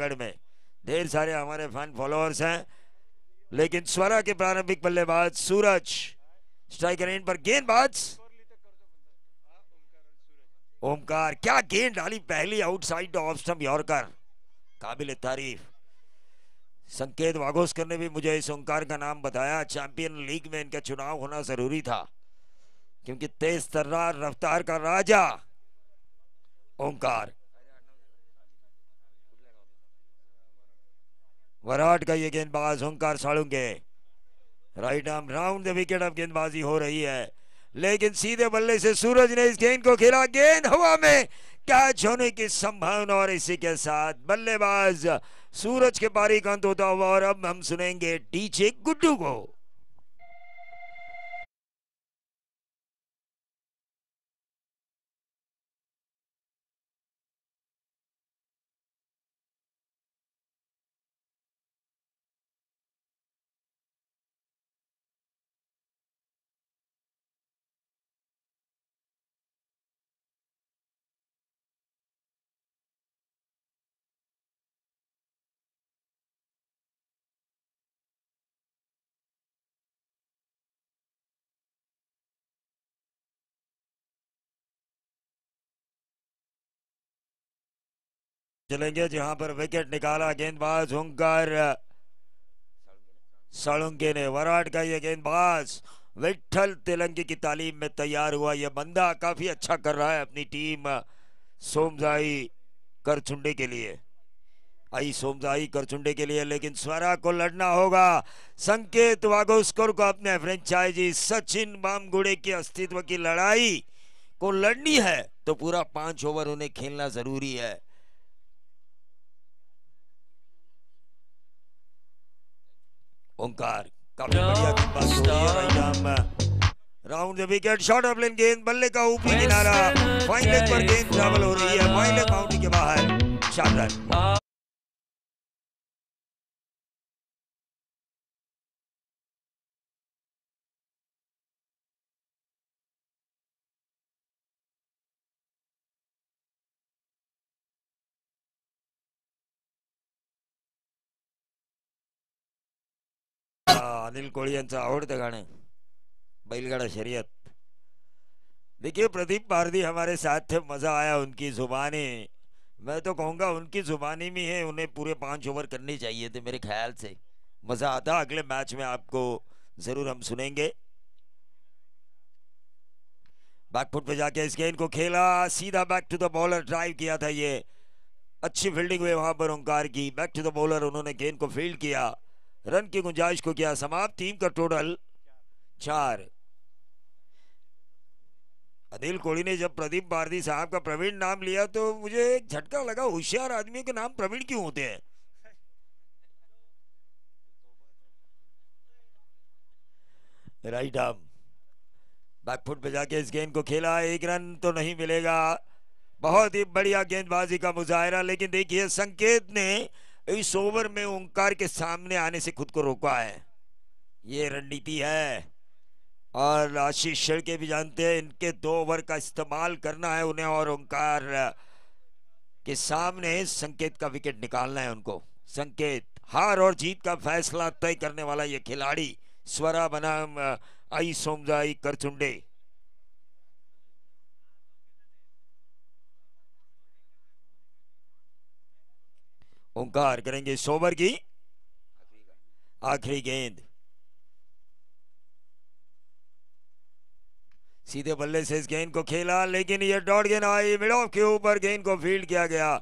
पकड़ में ढेर सारे हमारे फैन फॉलोअर्स हैं लेकिन स्वरा के प्रारंभिक बल्लेबाज सूरज स्ट्राइक इन पर गेंदबाज ओमकार क्या गेंद डाली पहली आउटसाइड ऑफ स्टम्प यॉर्कर काबिल तारीफ संकेत वाघोस्कर ने भी मुझे इस ओंकार का नाम बताया चैंपियन लीग में इनका चुनाव होना जरूरी था क्योंकि तेज तर्रार रफ्तार का राजा ओंकार वराट का ये गेंदबाज हंकार साड़ूंगे right arm round the wicket अब गेंदबाजी हो रही है लेकिन सीधे बल्ले से सूरज ने इस गेंद को खेला गेंद हवा में कैच होने की संभावना और इसी के साथ बल्लेबाज सूरज के पारी का अंत होता हुआ और अब हम सुनेंगे टीचे गुड्डू को चलेंगे जहां पर विकेट निकाला गेंदबाज हुंकर सड़ुंगे ने वराट का ये गेंदबाज विठल तेलंगी की तालीम में तैयार हुआ यह बंदा काफी अच्छा कर रहा है अपनी टीम सोमजाई करचुंडे के लिए आई सोमजाई करचुंडे के लिए लेकिन स्वरा को लड़ना होगा संकेत वागोस्कर को अपने फ्रेंचाइजी सचिन बामगुड़े के अस्तित्व की लड़ाई को लड़नी है तो पूरा पांच ओवर उन्हें खेलना जरूरी है Omkar round wicket short of length गेंद बल्ले का ऊपरी किनारा फाइनल पर गेंद ट्रैवल हो रही है फाइनल बाउंड्री के बाहर शानदार अनिल को आवड़ते गाने बैलगाड़ा शरीयत देखिए प्रदीप पारदी हमारे साथ थे मज़ा आया उनकी ज़ुबानी मैं तो कहूंगा उनकी ज़ुबानी में है उन्हें पूरे पांच ओवर करनी चाहिए थे मेरे ख्याल से मज़ा आता अगले मैच में आपको ज़रूर हम सुनेंगे बैकफुट पे जाके इस गेंद को खेला सीधा back to the bowler drive किया था ये अच्छी फील्डिंग हुई वहां पर ओंकार की बैक टू द बॉलर उन्होंने गेंद को फील्ड किया रन की गुंजाइश को किया समाप्त टीम का टोटल चार अनिल कोहली ने जब प्रदीप भारती साहब का प्रवीण नाम लिया तो मुझे एक झटका लगा होशियार आदमियों के नाम प्रवीण क्यों होते हैं राइट आर्म बैकफुट पे जाके इस गेंद को खेला एक रन तो नहीं मिलेगा बहुत ही बढ़िया गेंदबाजी का मुजाहरा लेकिन देखिए संकेत ने इस ओवर में ओंकार के सामने आने से खुद को रोका है ये रणनीति है और आशीष के भी जानते हैं इनके दो ओवर का इस्तेमाल करना है उन्हें और ओंकार के सामने संकेत का विकेट निकालना है उनको संकेत हार और जीत का फैसला तय करने वाला ये खिलाड़ी स्वरा बनाम आई सोमजाई करचुंडे ओंकार करेंगे सोवर की आखिरी गेंद सीधे बल्ले से इस गेंद को खेला लेकिन यह डॉट गेंद आई मिड ऑफ के ऊपर गेंद को फील्ड किया गया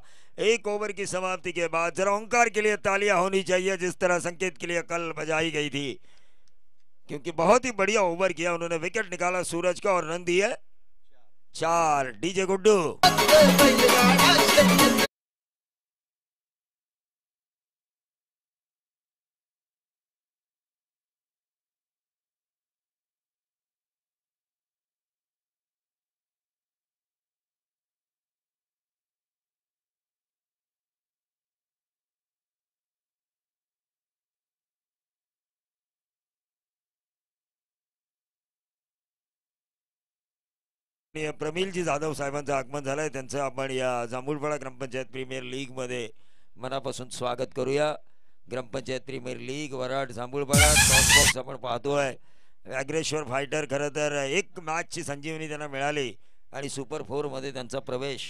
एक ओवर की समाप्ति के बाद जरा ओंकार के लिए तालियां होनी चाहिए जिस तरह संकेत के लिए कल बजाई गई थी क्योंकि बहुत ही बढ़िया ओवर किया उन्होंने विकेट निकाला सूरज का और रन दिए चार डीजे गुड्डू प्रमिल जी जाधव साहेबांचं आगमन झालं आहे त्यांचं आपण या जांभूळपाडा ग्रामपंचायत प्रीमियर लीगमध्ये मनापासून स्वागत करूया ग्रामपंचायत प्रीमियर लीग वराड जांभूळपाडा टॉसबॉक्स आपण पाहतो आहे व्याघ्रेश्वर फायटर खरं तर एक मॅचची संजीवनी त्यांना मिळाली आणि सुपर फोरमध्ये त्यांचा प्रवेश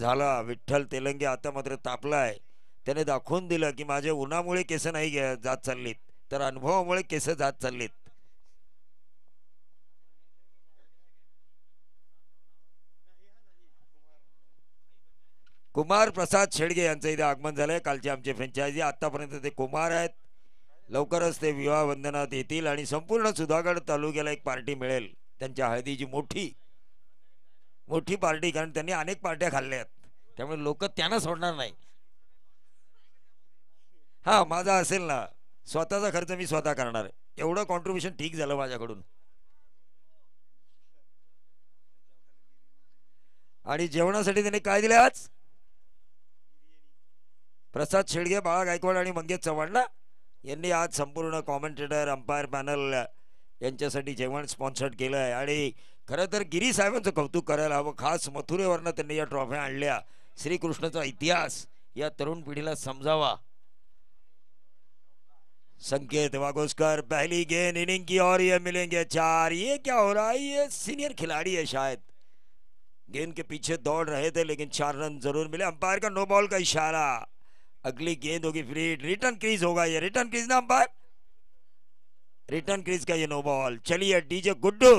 झाला विठ्ठल तेलंगे आता मात्र तापला आहे त्याने दाखवून दिलं की माझ्या उन्हामुळे केसं नाही जात चाललीत तर अनुभवामुळे केसं जात चाललीत कुमार प्रसाद शेडगे यांचं इथे आगमन झालंय कालचे आमचे फ्रेंचायझी आतापर्यंत ते कुमार आहेत लवकरच ते विवाह वंदनात येतील आणि संपूर्ण सुधागड तालुक्याला एक पार्टी मिळेल त्यांच्या हळदीची मोठी मोठी पार्टी कारण त्यांनी अनेक पार्ट्या खाल्ल्या त्यामुळे लोक त्यांना सोडणार नाही हा माझा असेल ना स्वतःचा खर्च मी स्वतः करणार एवढं कॉन्ट्रीब्युशन ठीक झालं माझ्याकडून आणि जेवणासाठी त्यांनी काय दिलं आज प्रसाद शेडगे बाळा गायकवाड आणि मंगेश चव्हाणला यांनी आज संपूर्ण कॉमेंटेटर अंपायर पॅनल यांच्यासाठी जेवण स्पॉन्सर्ड केलं आहे आणि खरं तर गिरी साहेबांचं कौतुक करायला हवं खास मथुरेवरनं त्यांनी या ट्रॉफ्या आणल्या श्रीकृष्णाचा इतिहास या तरुण पिढीला समजावा संकेत वागोस्कर पहिली गेंद इनिंग की और ये मिलेंगे चार ये क्या हो रहा है ये सीनियर खिलाड़ी है शायद गेंद के पीछे दौड़ रहे थे लेकिन चार रन जरूर मिले अंपायर का नो बॉल का इशारा अगली गेंद होगी फ्री रिटर्न क्रीज होगा ये रिटर्न क्रीज ना अंपायर रिटर्न क्रीज का ये नो बॉल चलिए डीजे गुड्डू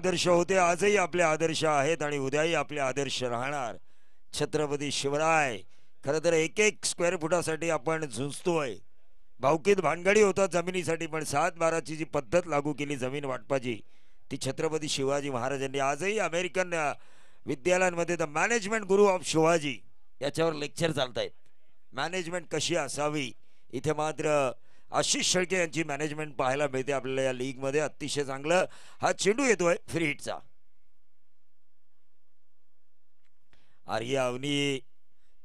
आदर्श होते आज ही अपने आदर्श है उद्या ही अपने आदर्श राहणार छत्रपती शिवराय खरं तर एक एक स्क्वेअर फुटासाठी आपण झुंजतोय भावकीत भानगडी होतात जमिनीसाठी पण सात बाराची जी पद्धत लागू केली जमीन वाटपाची ती छत्रपती शिवाजी महाराजांनी आजही अमेरिकन विद्यालयांमध्ये the management guru of Shivaji याच्यावर लेक्चर चालत आहेत मॅनेजमेंट कशी असावी इथे मात्र आशिष शेळके यांची मॅनेजमेंट पाहायला मिळते आपल्याला या लीगमध्ये अतिशय चांगलं हा चेंडू येतोय फ्री हिटचा अरे अवनी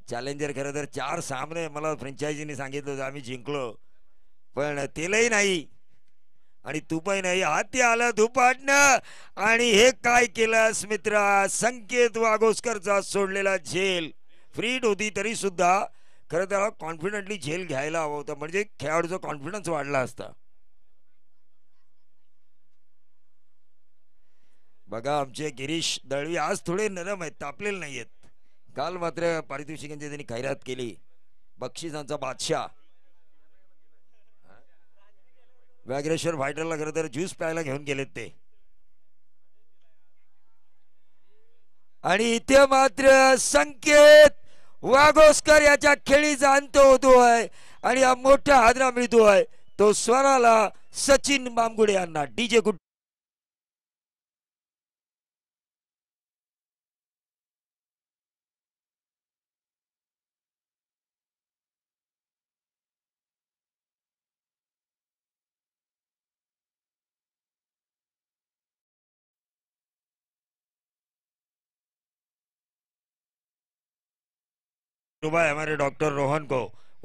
चॅलेंजर खरं तर चार सामने मला फ्रँचायझीने सांगितलं होतं आम्ही जिंकलो पण तेलही नाही आणि तुपही नाही हाती आलं धुपाटणं आणि हे काय केलं मित्रा संकेत वाघोसकरचा सोडलेला झेल फ्रीड होती तरी सुद्धा खरं तर कॉन्फिडंटली झेल घ्यायला हवा होता म्हणजे खेळाडूचा कॉन्फिडन्स वाढला असता बघा आमचे गिरीश दळवी आज थोडे नरम आहेत तापलेले नाही आहेत काल मात्र पारितोषिकांची त्यांनी खैरात केली बक्षिसांचा बादशाह व्याघ्रेश्वर व्हायटरला खरं तर ज्यूस प्यायला घेऊन गेलेत ते आणि इथे मात्र संकेत वाघोस्कर याच्या खेळीचा अंत आहे आणि हा मोठा हादरा आहे तो स्वराला सचिन बामगुडे यांना डीजे सुबह हमारे डॉक्टर रोहन को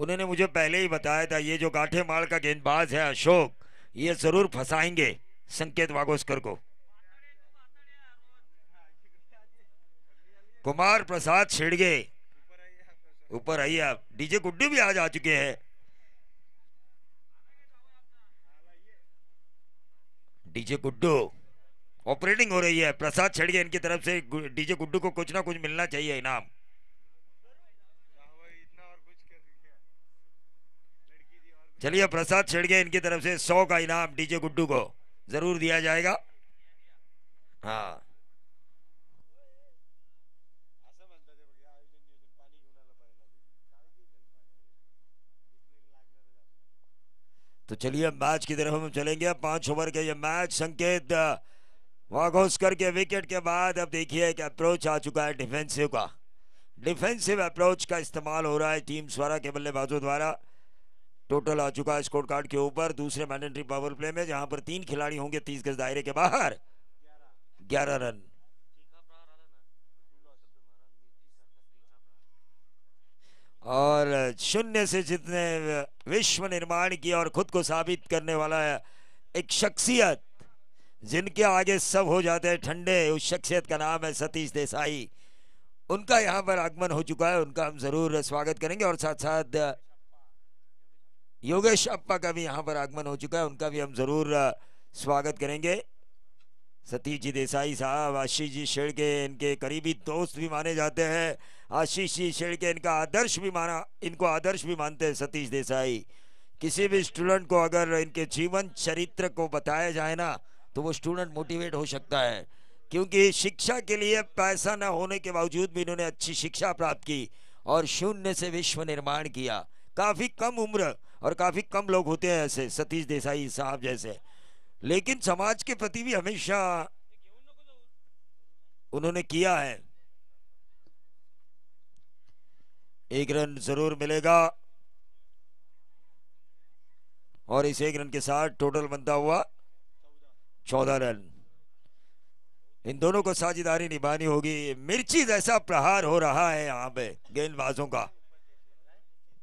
उन्होंने मुझे पहले ही बताया था ये जो गाठे माल का गेंदबाज है अशोक ये जरूर फंसाएंगे संकेत वागोस्कर को कुमार प्रसाद छिड़गे ऊपर आइए आप डीजे गुड्डू भी आज आ चुके हैं डीजे गुड्डू ऑपरेटिंग हो रही है प्रसाद छिड़गे इनकी तरफ से डीजे गुड्डू को कुछ ना कुछ मिलना चाहिए इनाम चलिए प्रसाद छेड़गे इनकी तरफ से सौ का इनाम डीजे गुड्डू को जरूर दिया जाएगा हाँ तो चलिए मैच की तरफ हम चलेंगे पांच ओवर के ये मैच संकेत वाघोस्कर के विकेट के बाद अब देखिए एक अप्रोच आ चुका है डिफेंसिव का डिफेंसिव अप्रोच का इस्तेमाल हो रहा है टीम स्वरा के बल्लेबाजों द्वारा टोटल आ चुका है स्कोर कार्ड के ऊपर दूसरे मैंडेटरी पावर प्ले में जहां पर तीन खिलाड़ी होंगे तीस गज दायरे के बाहर ग्यारह रन और शून्य से जितने विश्व निर्माण किया और खुद को साबित करने वाला है एक शख्सियत जिनके आगे सब हो जाते हैं ठंडे उस शख्सियत का नाम है सतीश देसाई उनका यहाँ पर आगमन हो चुका है उनका हम ज़रूर स्वागत करेंगे और साथ साथ योगेश अप्पा का भी यहाँ पर आगमन हो चुका है उनका भी हम ज़रूर स्वागत करेंगे सतीश जी देसाई साहब आशीष जी शेड़ के इनके करीबी दोस्त भी माने जाते हैं आशीष जी शेड़ के इनका आदर्श भी माना इनको आदर्श भी मानते हैं सतीश देसाई किसी भी स्टूडेंट को अगर इनके जीवन चरित्र को बताया जाए ना तो वो स्टूडेंट मोटिवेट हो सकता है क्योंकि शिक्षा के लिए पैसा ना होने के बावजूद भी इन्होंने अच्छी शिक्षा प्राप्त की और शून्य से विश्व निर्माण किया काफ़ी कम उम्र और काफ़ी कम लोग होते हैं ऐसे सतीश देसाई साहब जैसे लेकिन समाज के प्रति भी हमेशा उन्होंने किया है एक रन जरूर मिलेगा और इस एक रन के साथ टोटल बनता हुआ चौदह रन इन दोनों को साझेदारी निभानी होगी मिर्ची जैसा प्रहार हो रहा है यहां पे गेंदबाजों का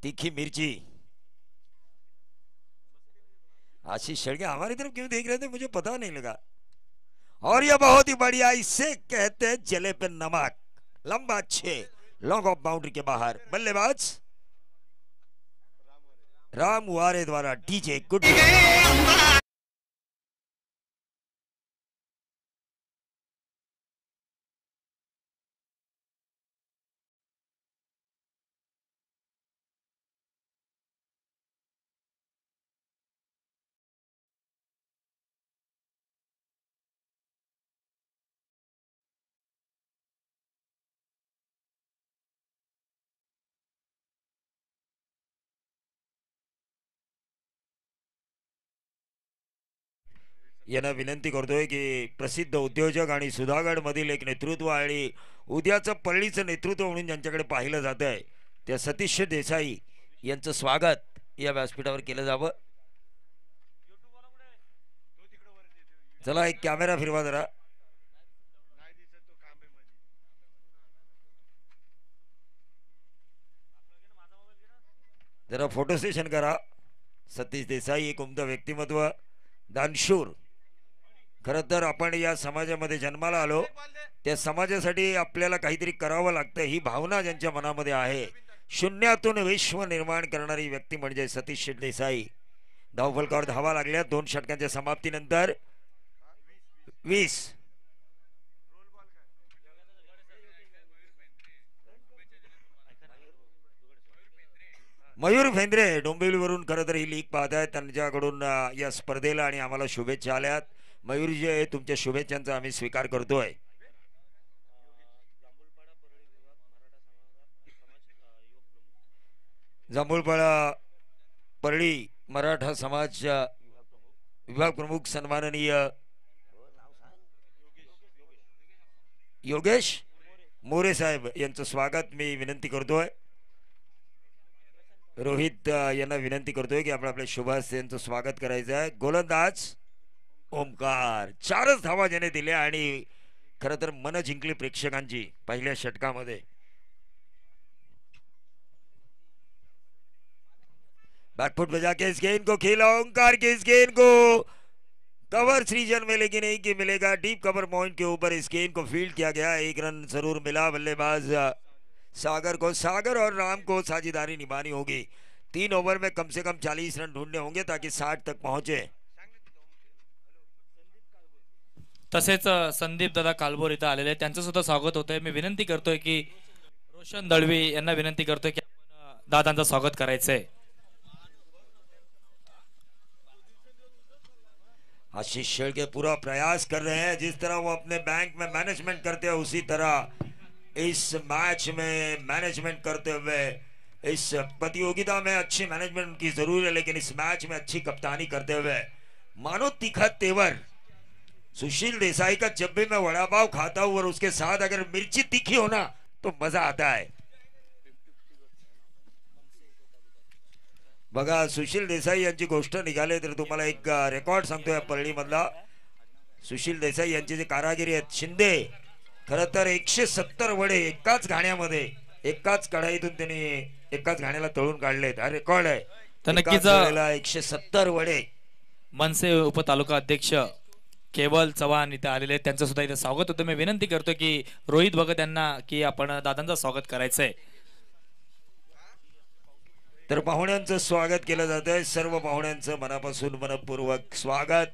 तीखी मिर्ची आशीष शेड़के हमारी तरफ क्यों देख रहे थे मुझे पता नहीं लगा और यह बहुत ही बढ़िया इसे कहते हैं जले पे नमक लंबा छे लॉन्ग ऑफ बाउंड्री के बाहर बल्लेबाज राम वारे द्वारा डीजे गुड यांना विनंती करतोय की प्रसिद्ध उद्योजक आणि मधील एक नेतृत्व आणि उद्याचं पळणीचं नेतृत्व म्हणून ज्यांच्याकडे पाहिलं जात आहे त्या सतीश देसाई यांचं स्वागत या व्यासपीठावर केलं जावं चला एक कॅमेरा फिरवा जरा जरा फोटो सेशन करा सतीश देसाई एक उमद व्यक्तिमत्व दानशूर खरं तर आपण या समाजामध्ये जन्माला आलो त्या समाजासाठी आपल्याला काहीतरी करावं लागतं ही भावना ज्यांच्या मनामध्ये आहे शून्यातून विश्व निर्माण करणारी व्यक्ती म्हणजे सतीश शिंदेसाई धावफलकावर धावा लागल्या दोन षटकांच्या समाप्तीनंतर वीस मयूर फेंद्रे डोंबिवलीवरून खरं तर ही लीग पाहत आहेत त्यांच्याकडून या स्पर्धेला आणि आम्हाला शुभेच्छा आल्यात मयूरजी आहे तुमच्या शुभेच्छांचा आम्ही स्वीकार करतोय जांभूळपाडा परळी मराठा समाज विभाग प्रमुख सन्माननीय योगेश मोरे साहेब यांचं स्वागत मी विनंती करतोय रोहित यांना विनंती करतोय की आपण आपल्या शुभास यांचं स्वागत करायचं आहे गोलंदाज ओमकार चार धावा ज्याने दिल खर मन जिंकली प्रेक्षक षटका मध्य बैकफुट बजा के इस गेंद को खेला ओंकार के इस गेंद को कवर सीजन में लेकिन एक मिलेगा डीप कवर पॉइंट के ऊपर इस गेंद को फील्ड किया गया एक रन जरूर मिला बल्लेबाज सागर को सागर और राम को साझेदारी निभानी होगी तीन ओवर में कम से कम चालीस रन ढूंढने होंगे ताकि साठ तक पहुंचे तसेच संदीप दादा कालबोर इथं आलेले त्यांचं सुद्धा स्वागत होते मी विनंती करतोय की रोशन दळवी यांना विनंती करतोय की दादांचं स्वागत करायचंय आशीष शेड़के पूरा प्रयास कर रहे हैं जिस तरह वो अपने बैंक में मैनेजमेंट करते हैं उसी तरह इस मैच में मैनेजमेंट करते हुए इस प्रतियोगिता में अच्छी मैनेजमेंट की जरूर है लेकिन इस मैच में अच्छी कप्तानी करते हुए मानो तीखा तेवर सुशील देसाई का जब भी मैं वड़ा पाव खाता हूँ और उसके साथ अगर मिर्ची तीखी हो ना तो मजा आता है बघा सुशील देसाई यांची गोष्ट निघाली तर तुम्हाला एक रेकॉर्ड सांगतो या मधला सुशील देसाई यांची जे कारागिरी आहेत शिंदे खर तर एकशे सत्तर वडे एकाच घाण्यामध्ये एकाच कढाईतून त्यांनी एकाच घाण्याला तळून काढले हा रेकॉर्ड आहे एकशे सत्तर वडे मनसे उपतालुका अध्यक्ष केवल चव्हाण इथं आलेले आहेत त्यांचं सुद्धा इथं स्वागत होतं मी विनंती करतो की रोहित भगत यांना की आपण दादांचं स्वागत करायचंय तर पाहुण्यांचं स्वागत केलं जात आहे सर्व पाहुण्यांचं मनापासून मनपूर्वक स्वागत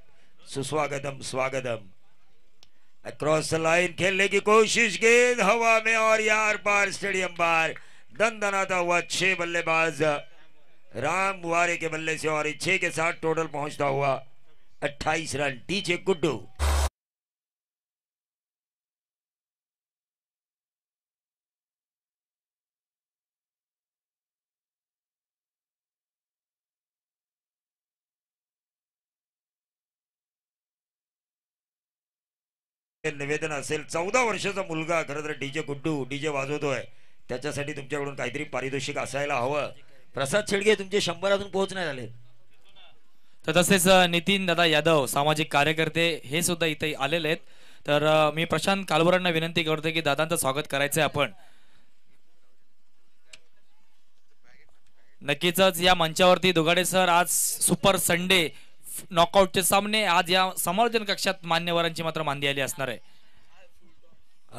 सुस्वागतम स्वागतम द लाईन खेळले की कोशिश गेंद हवा में और यार पार स्टेडियम बार दन हुआ छे बल्लेबाज राम वारे के बल्ले से और छे के साथ टोटल पहुंचता हुआ अट्ठाईस रन टीचे गुड्डू निवेदन असेल चौदा वर्षाचा मुलगा खरं तर डीजे गुड्डू डीजे वाजवतोय त्याच्यासाठी तुमच्याकडून काहीतरी पारितोषिक असायला हवं प्रसाद शेडगे तुमचे शंभरातून पोहोच नाही झाले तर तसेच नितीन दादा यादव सामाजिक कार्यकर्ते हे सुद्धा इथे आलेले आहेत तर मी प्रशांत कालवरांना विनंती करतो की दादांचं स्वागत करायचं आहे आपण नक्कीच या मंचावरती दुगाडे सर आज सुपर संडे नॉकआउटचे सामने आज या समर्थन कक्षात मान्यवरांची मात्र मांदी आली असणार आहे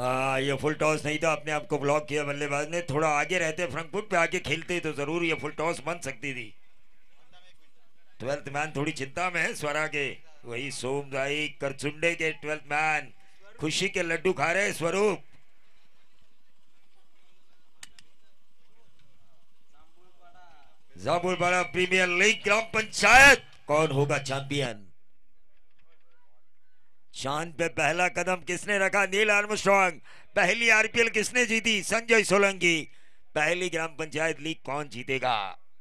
आ, ये फुल टॉस नहीं था आपने आपको ब्लॉक किया बल्लेबाज ने थोड़ा आगे रहते फ्रंकफुट पे आगे खेलते तो जरूर ये फुल टॉस बन सकती थी ट्वेल्थ मैन थोड़ी चिंता में है स्वरा के वही सोम भाई करचुंडे के ट्वेल्थ मैन खुशी के लड्डू खा रहे स्वरूप जामुलपाड़ा प्रीमियर लीग ग्राम पंचायत कौन होगा चैंपियन चांद पे पहला कदम किसने रखा नील आर्मस्ट्रॉन्ग पहली आरपीएल किसने जीती संजय सोलंकी पहली ग्राम पंचायत लीग कौन जीतेगा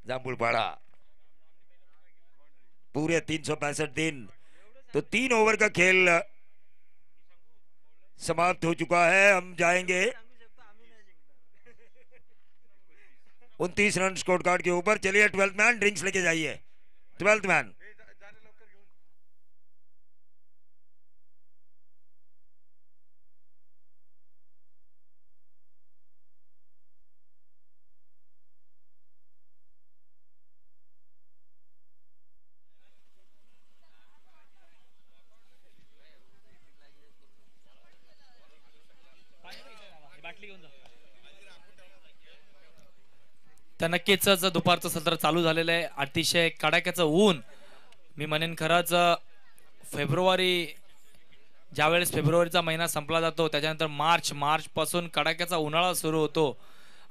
जामुलपाड़ा पूरे तीन दिन तो तीन ओवर का खेल समाप्त हो चुका है हम जाएंगे उनतीस रन स्कोर कार्ड के ऊपर चलिए ट्वेल्थ मैन ड्रिंक्स लेके जाइए ट्वेल्थ मैन तर नक्कीच दुपारचं सत्र चालू झालेलं आहे अतिशय कडाक्याचं ऊन मी म्हणेन खरंच फेब्रुवारी ज्यावेळेस फेब्रुवारीचा महिना संपला जातो त्याच्यानंतर मार्च मार्चपासून कडाक्याचा उन्हाळा सुरू होतो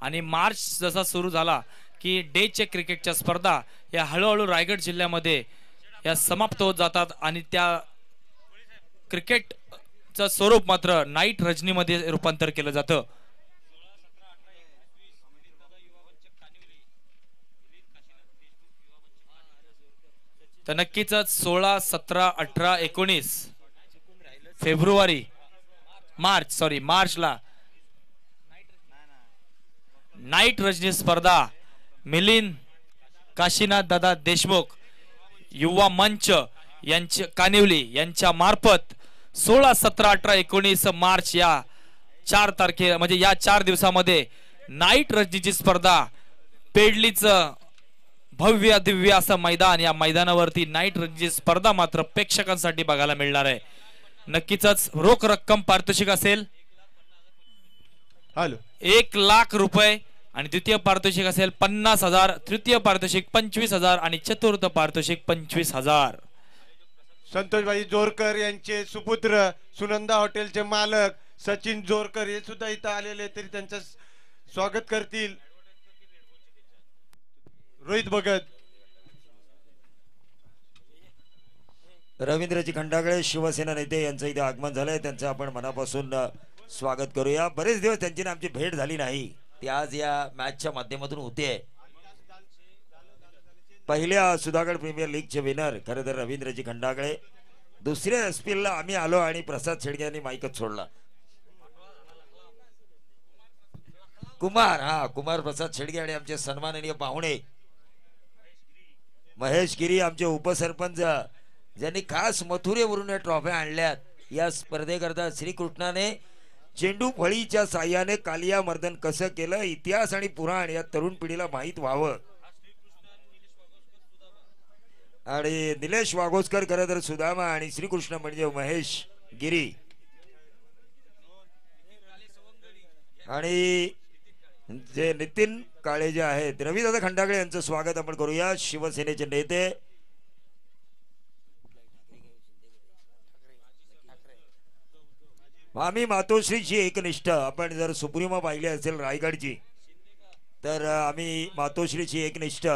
आणि मार्च जसा सुरू झाला की डेचे क्रिकेटच्या स्पर्धा या हळूहळू रायगड जिल्ह्यामध्ये या समाप्त होत जातात आणि त्या क्रिकेटचं स्वरूप मात्र नाईट रजनीमध्ये रूपांतर केलं जातं तर नक्कीच सोळा सतरा अठरा एकोणीस फेब्रुवारी मार्च सॉरी मार्चला नाईट रजनी स्पर्धा मिलिंद काशीनाथ दादा देशमुख युवा मंच यांच्या कानिवली यांच्या मार्फत सोळा सतरा अठरा एकोणीस मार्च या चार तारखे म्हणजे या चार दिवसामध्ये नाईट रजनीची स्पर्धा पेडलीचं भव्य दिव्य असं मैदान या मैदानावरती नाईट रणजी स्पर्धा मात्र प्रेक्षकांसाठी बघायला मिळणार आहे नक्कीच रोख रक्कम पारितोषिक असेल हॅलो एक लाख रुपये आणि द्वितीय पारितोषिक असेल पन्नास हजार तृतीय पारितोषिक पंचवीस हजार आणि चतुर्थ पारितोषिक पंचवीस हजार संतोषबाई जोरकर यांचे सुपुत्र सुनंदा हॉटेलचे मालक सचिन जोरकर हे सुद्धा इथं आलेले तरी त्यांचं स्वागत करतील रोहित भगत रवींद्रजी खंडागळे शिवसेना नेते यांचं इथे आगमन झालंय त्यांचं आपण मनापासून स्वागत करूया बरेच दिवस त्यांची आमची भेट झाली नाही ते आज या मॅचच्या माध्यमातून होते पहिल्या सुधागड प्रीमियर लीगचे विनर खर तर रवींद्रजी खंडागळे दुसऱ्या ला आम्ही आलो आणि प्रसाद शेडगे यांनी माईकच सोडला कुमार हा कुमार प्रसाद शेडगे आणि आमचे सन्माननीय पाहुणे महेश गिरी आमचे उपसरपंच ज्यांनी खास मथुरेवरून या ट्रॉफ्या आणल्यात या स्पर्धेकरता श्रीकृष्णाने चेंडू फळीच्या साह्याने कालिया मर्दन कसं केलं इतिहास आणि पुराण या तरुण पिढीला माहीत व्हावं आणि निलेश वाघोसकर खरं तर सुदामा आणि श्रीकृष्ण म्हणजे महेश गिरी आणि जे नितीन काळे जे आहेत रवीदादा खंडागळे यांचं स्वागत आपण करूया शिवसेनेचे नेते आम्ही मातोश्रीची एकनिष्ठ आपण जर सुप्रिमा पाहिली असेल रायगडची तर आम्ही मातोश्रीची एकनिष्ठ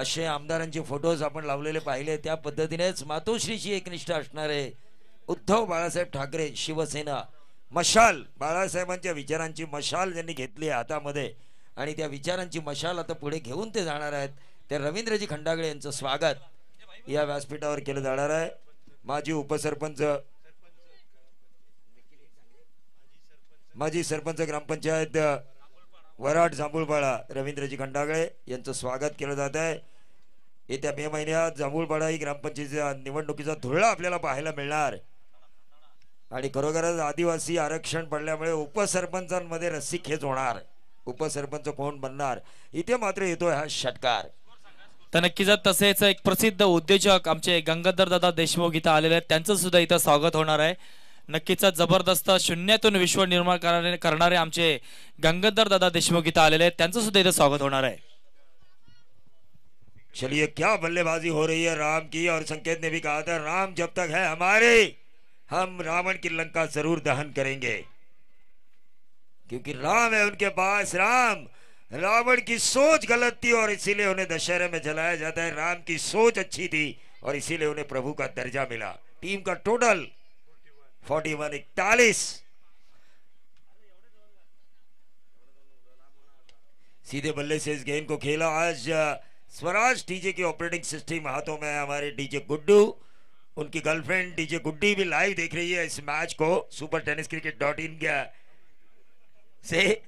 असे आमदारांचे फोटोज आपण लावलेले पाहिले त्या पद्धतीनेच मातोश्रीची एकनिष्ठ असणारे उद्धव बाळासाहेब ठाकरे शिवसेना मशाल बाळासाहेबांच्या विचारांची मशाल ज्यांनी घेतली हातामध्ये आणि त्या विचारांची मशाल आता पुढे घेऊन ते जाणार आहेत त्या रवींद्रजी खंडागळे यांचं स्वागत या व्यासपीठावर केलं जाणार आहे माजी उपसरपंच माजी सरपंच ग्रामपंचायत वराट जांभूळपाडा रवींद्रजी खंडागळे यांचं स्वागत केलं जात आहे येत्या मे महिन्यात जांभूळपाडा ही ग्रामपंचायतीच्या निवडणुकीचा धुळा आपल्याला पाहायला मिळणार आणि खरोखरच आदिवासी आरक्षण पडल्यामुळे उपसरपंचांमध्ये रस्सी खेच होणार उपसरपंच कोण बनणार इथे मात्र येतोय हा षटकार तर नक्कीच तसेच एक प्रसिद्ध उद्योजक आमचे गंगाधर दादा देशमुख इथं आलेले आहेत त्यांचं सुद्धा इथं स्वागत होणार आहे नक्कीच जबरदस्त शून्यातून विश्व निर्माण करणारे करणारे आमचे गंगाधर दादा देशमुख इथं आलेले आहेत त्यांचं सुद्धा इथं स्वागत होणार आहे चलिए क्या बल्लेबाजी हो रही है राम की और संकेत ने भी कहा था राम जब तक है हमारे हम रावण की लंका जरूर दहन करेंगे क्योंकि राम है उनके पास राम रावण की सोच गलत थी और इसीलिए उन्हें दशहरे में जलाया जाता है राम की सोच अच्छी थी और इसीलिए उन्हें प्रभु का दर्जा मिला टीम का टोटल फोर्टी वन इकतालीस सीधे बल्ले से इस गेम को खेला आज स्वराज डीजे की ऑपरेटिंग सिस्टम हाथों में हमारे डीजे गुड्डू उनकी गर्लफ्रेंड डीजे गुड्डी भी लाइव देख रही है इस मैच को super tennis cricket dot in का से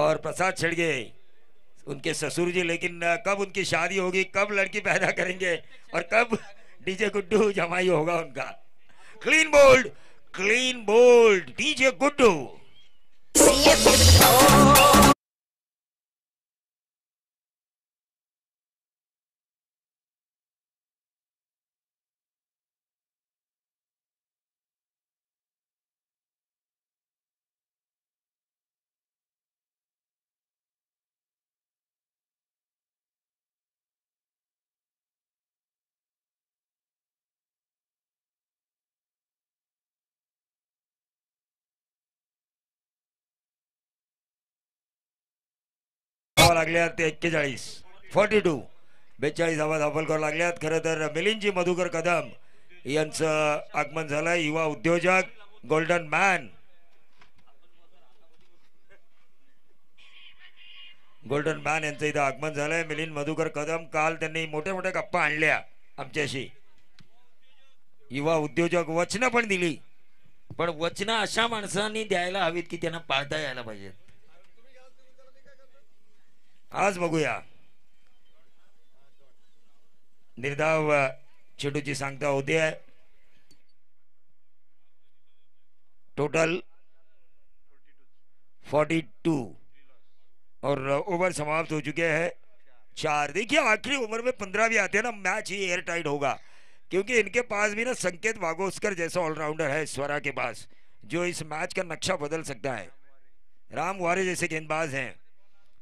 और प्रसाद छिड़ गए उनके ससुर जी लेकिन कब उनकी शादी होगी कब लड़की पैदा करेंगे और कब डीजे गुड्डू जमाई होगा उनका clean bowled clean bowled DJ Guddu धावा लागल्यात ते एक्केचाळीस फॉर्टी टू बेचाळीस धावा धावल करू लागल्यात खरं तर मिलिंदजी मधुकर कदम यांचं आगमन झालं युवा उद्योजक गोल्डन मॅन गोल्डन मॅन यांचं इथं आगमन झालंय मिलिंद मधुकर कदम काल त्यांनी मोठ्या मोठ्या गप्पा आणल्या आमच्याशी युवा उद्योजक वचनं पण दिली पण वचनं अशा माणसांनी द्यायला हवीत की त्यांना पाळता यायला पाहिजेत आज बगूया निर्धाव जी सांगता होते टोटल 42 और ओवर समाप्त हो चुके हैं चार देखिए आखिरी ओवर में पंद्रह भी आते हैं ना मैच ही एयर टाइट होगा क्योंकि इनके पास भी ना संकेत वागोस्कर जैसा ऑलराउंडर है स्वरा के पास जो इस मैच का नक्शा बदल सकता है राम वारे जैसे गेंदबाज हैं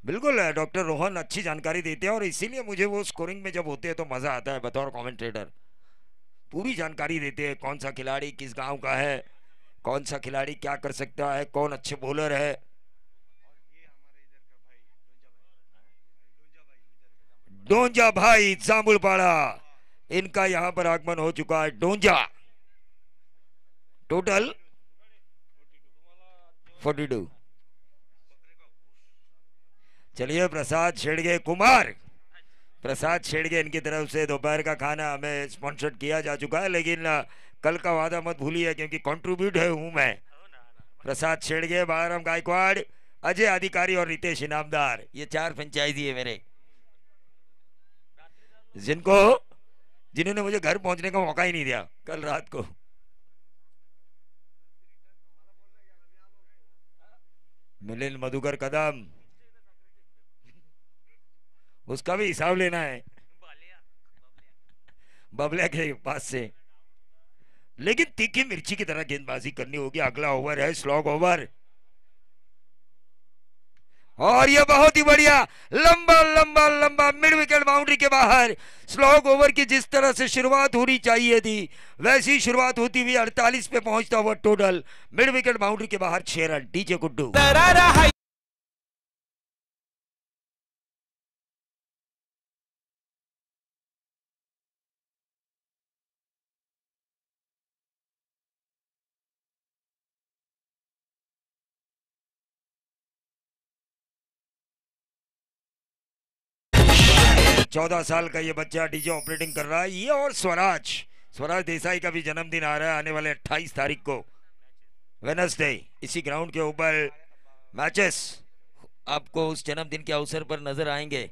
बिल्कुल डॉक्टर रोहन अच्छी जानकारी देते हैं और इसीलिए मुझे वो स्कोरिंग में जब होते हैं तो मज़ा आता है बतौर कॉमेंट्रेटर पूरी जानकारी देते हैं कौन सा खिलाड़ी किस गांव का है कौन सा खिलाड़ी क्या कर सकता है कौन अच्छे बॉलर है डोंजा भाई जामुलपाड़ा इनका यहां पर आगमन हो चुका है डोंजा टोटल फोर्टी टू चलिए प्रसाद छेड़गे कुमार प्रसाद छेड़गे इनकी तरफ से दोपहर का खाना हमें स्पॉन्सर्ड किया जा चुका है लेकिन कल का वादा मत भूलिए क्योंकि कंट्रीब्यूट है हूँ मैं प्रसाद छेड़गे बाराम गायकवाड़ अजय अधिकारी और रितेश इनामदार ये चार फ्रेंचाइजी है मेरे जिनको जिन्होंने मुझे घर पहुंचने का मौका ही नहीं दिया कल रात को मिलिन मधुकर कदम उसका भी हिसाब लेना है बबलिया के पास से लेकिन तीखी मिर्ची की तरह गेंदबाजी करनी होगी अगला ओवर है स्लॉग ओवर और यह बहुत ही बढ़िया लंबा लंबा लंबा मिड विकेट बाउंड्री के बाहर स्लॉग ओवर की जिस तरह से शुरुआत होनी चाहिए थी वैसी शुरुआत होती हुई 48 पे पहुंचता हुआ टोटल मिड विकेट बाउंड्री के बाहर छह रन डीजे गुड्डू चौदह साल का ये बच्चा डीजे ऑपरेटिंग कर रहा है ये और स्वराज स्वराज देसाई का भी जन्मदिन आ रहा है आने वाले अट्ठाईस तारीख को वेनसडे इसी ग्राउंड के ऊपर मैचेस आपको उस जन्मदिन के अवसर पर नजर आएंगे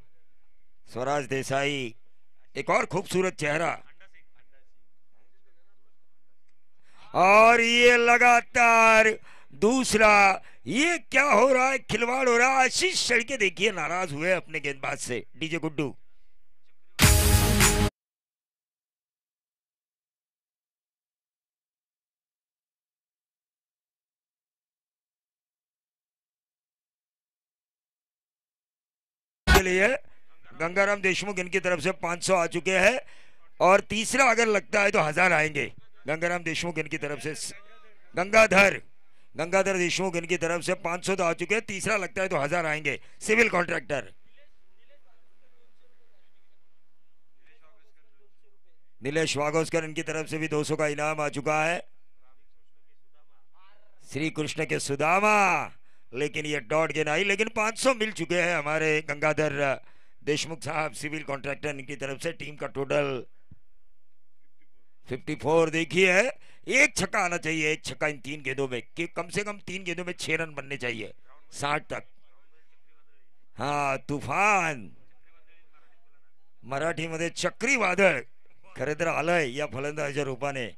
स्वराज देसाई एक और खूबसूरत चेहरा और ये लगातार दूसरा ये क्या हो रहा है खिलवाड़ हो रहा है आशीष सड़के देखिए नाराज हुए अपने गेंदबाज से डीजे गुड्डू के लिए गंगाराम देशमुख इनकी तरफ से 500 आ चुके हैं और तीसरा अगर लगता है तो हजार आएंगे गंगाराम देशमुख इनकी तरफ से गंगाधर गंगाधर देशमुख इनकी तरफ से 500 तो आ चुके हैं तीसरा लगता है तो हजार आएंगे सिविल कॉन्ट्रैक्टर नीलेश वाघोस्कर इनकी तरफ से भी 200 का इनाम आ चुका है श्री कृष्ण के सुदामा लेकिन ये डॉट गेंद आई लेकिन 500 मिल चुके हैं हमारे गंगाधर देशमुख साहब सिविल कॉन्ट्रैक्टर की तरफ से टीम का टोटल 54 देखिए एक छक्का आना चाहिए एक छक्का इन तीन गेंदों में कि कम से कम तीन गेंदों में छह रन बनने चाहिए साठ तक हाँ तूफान मराठी मध्य चक्रीवादल खरेतर आलय या रूपा रूपाने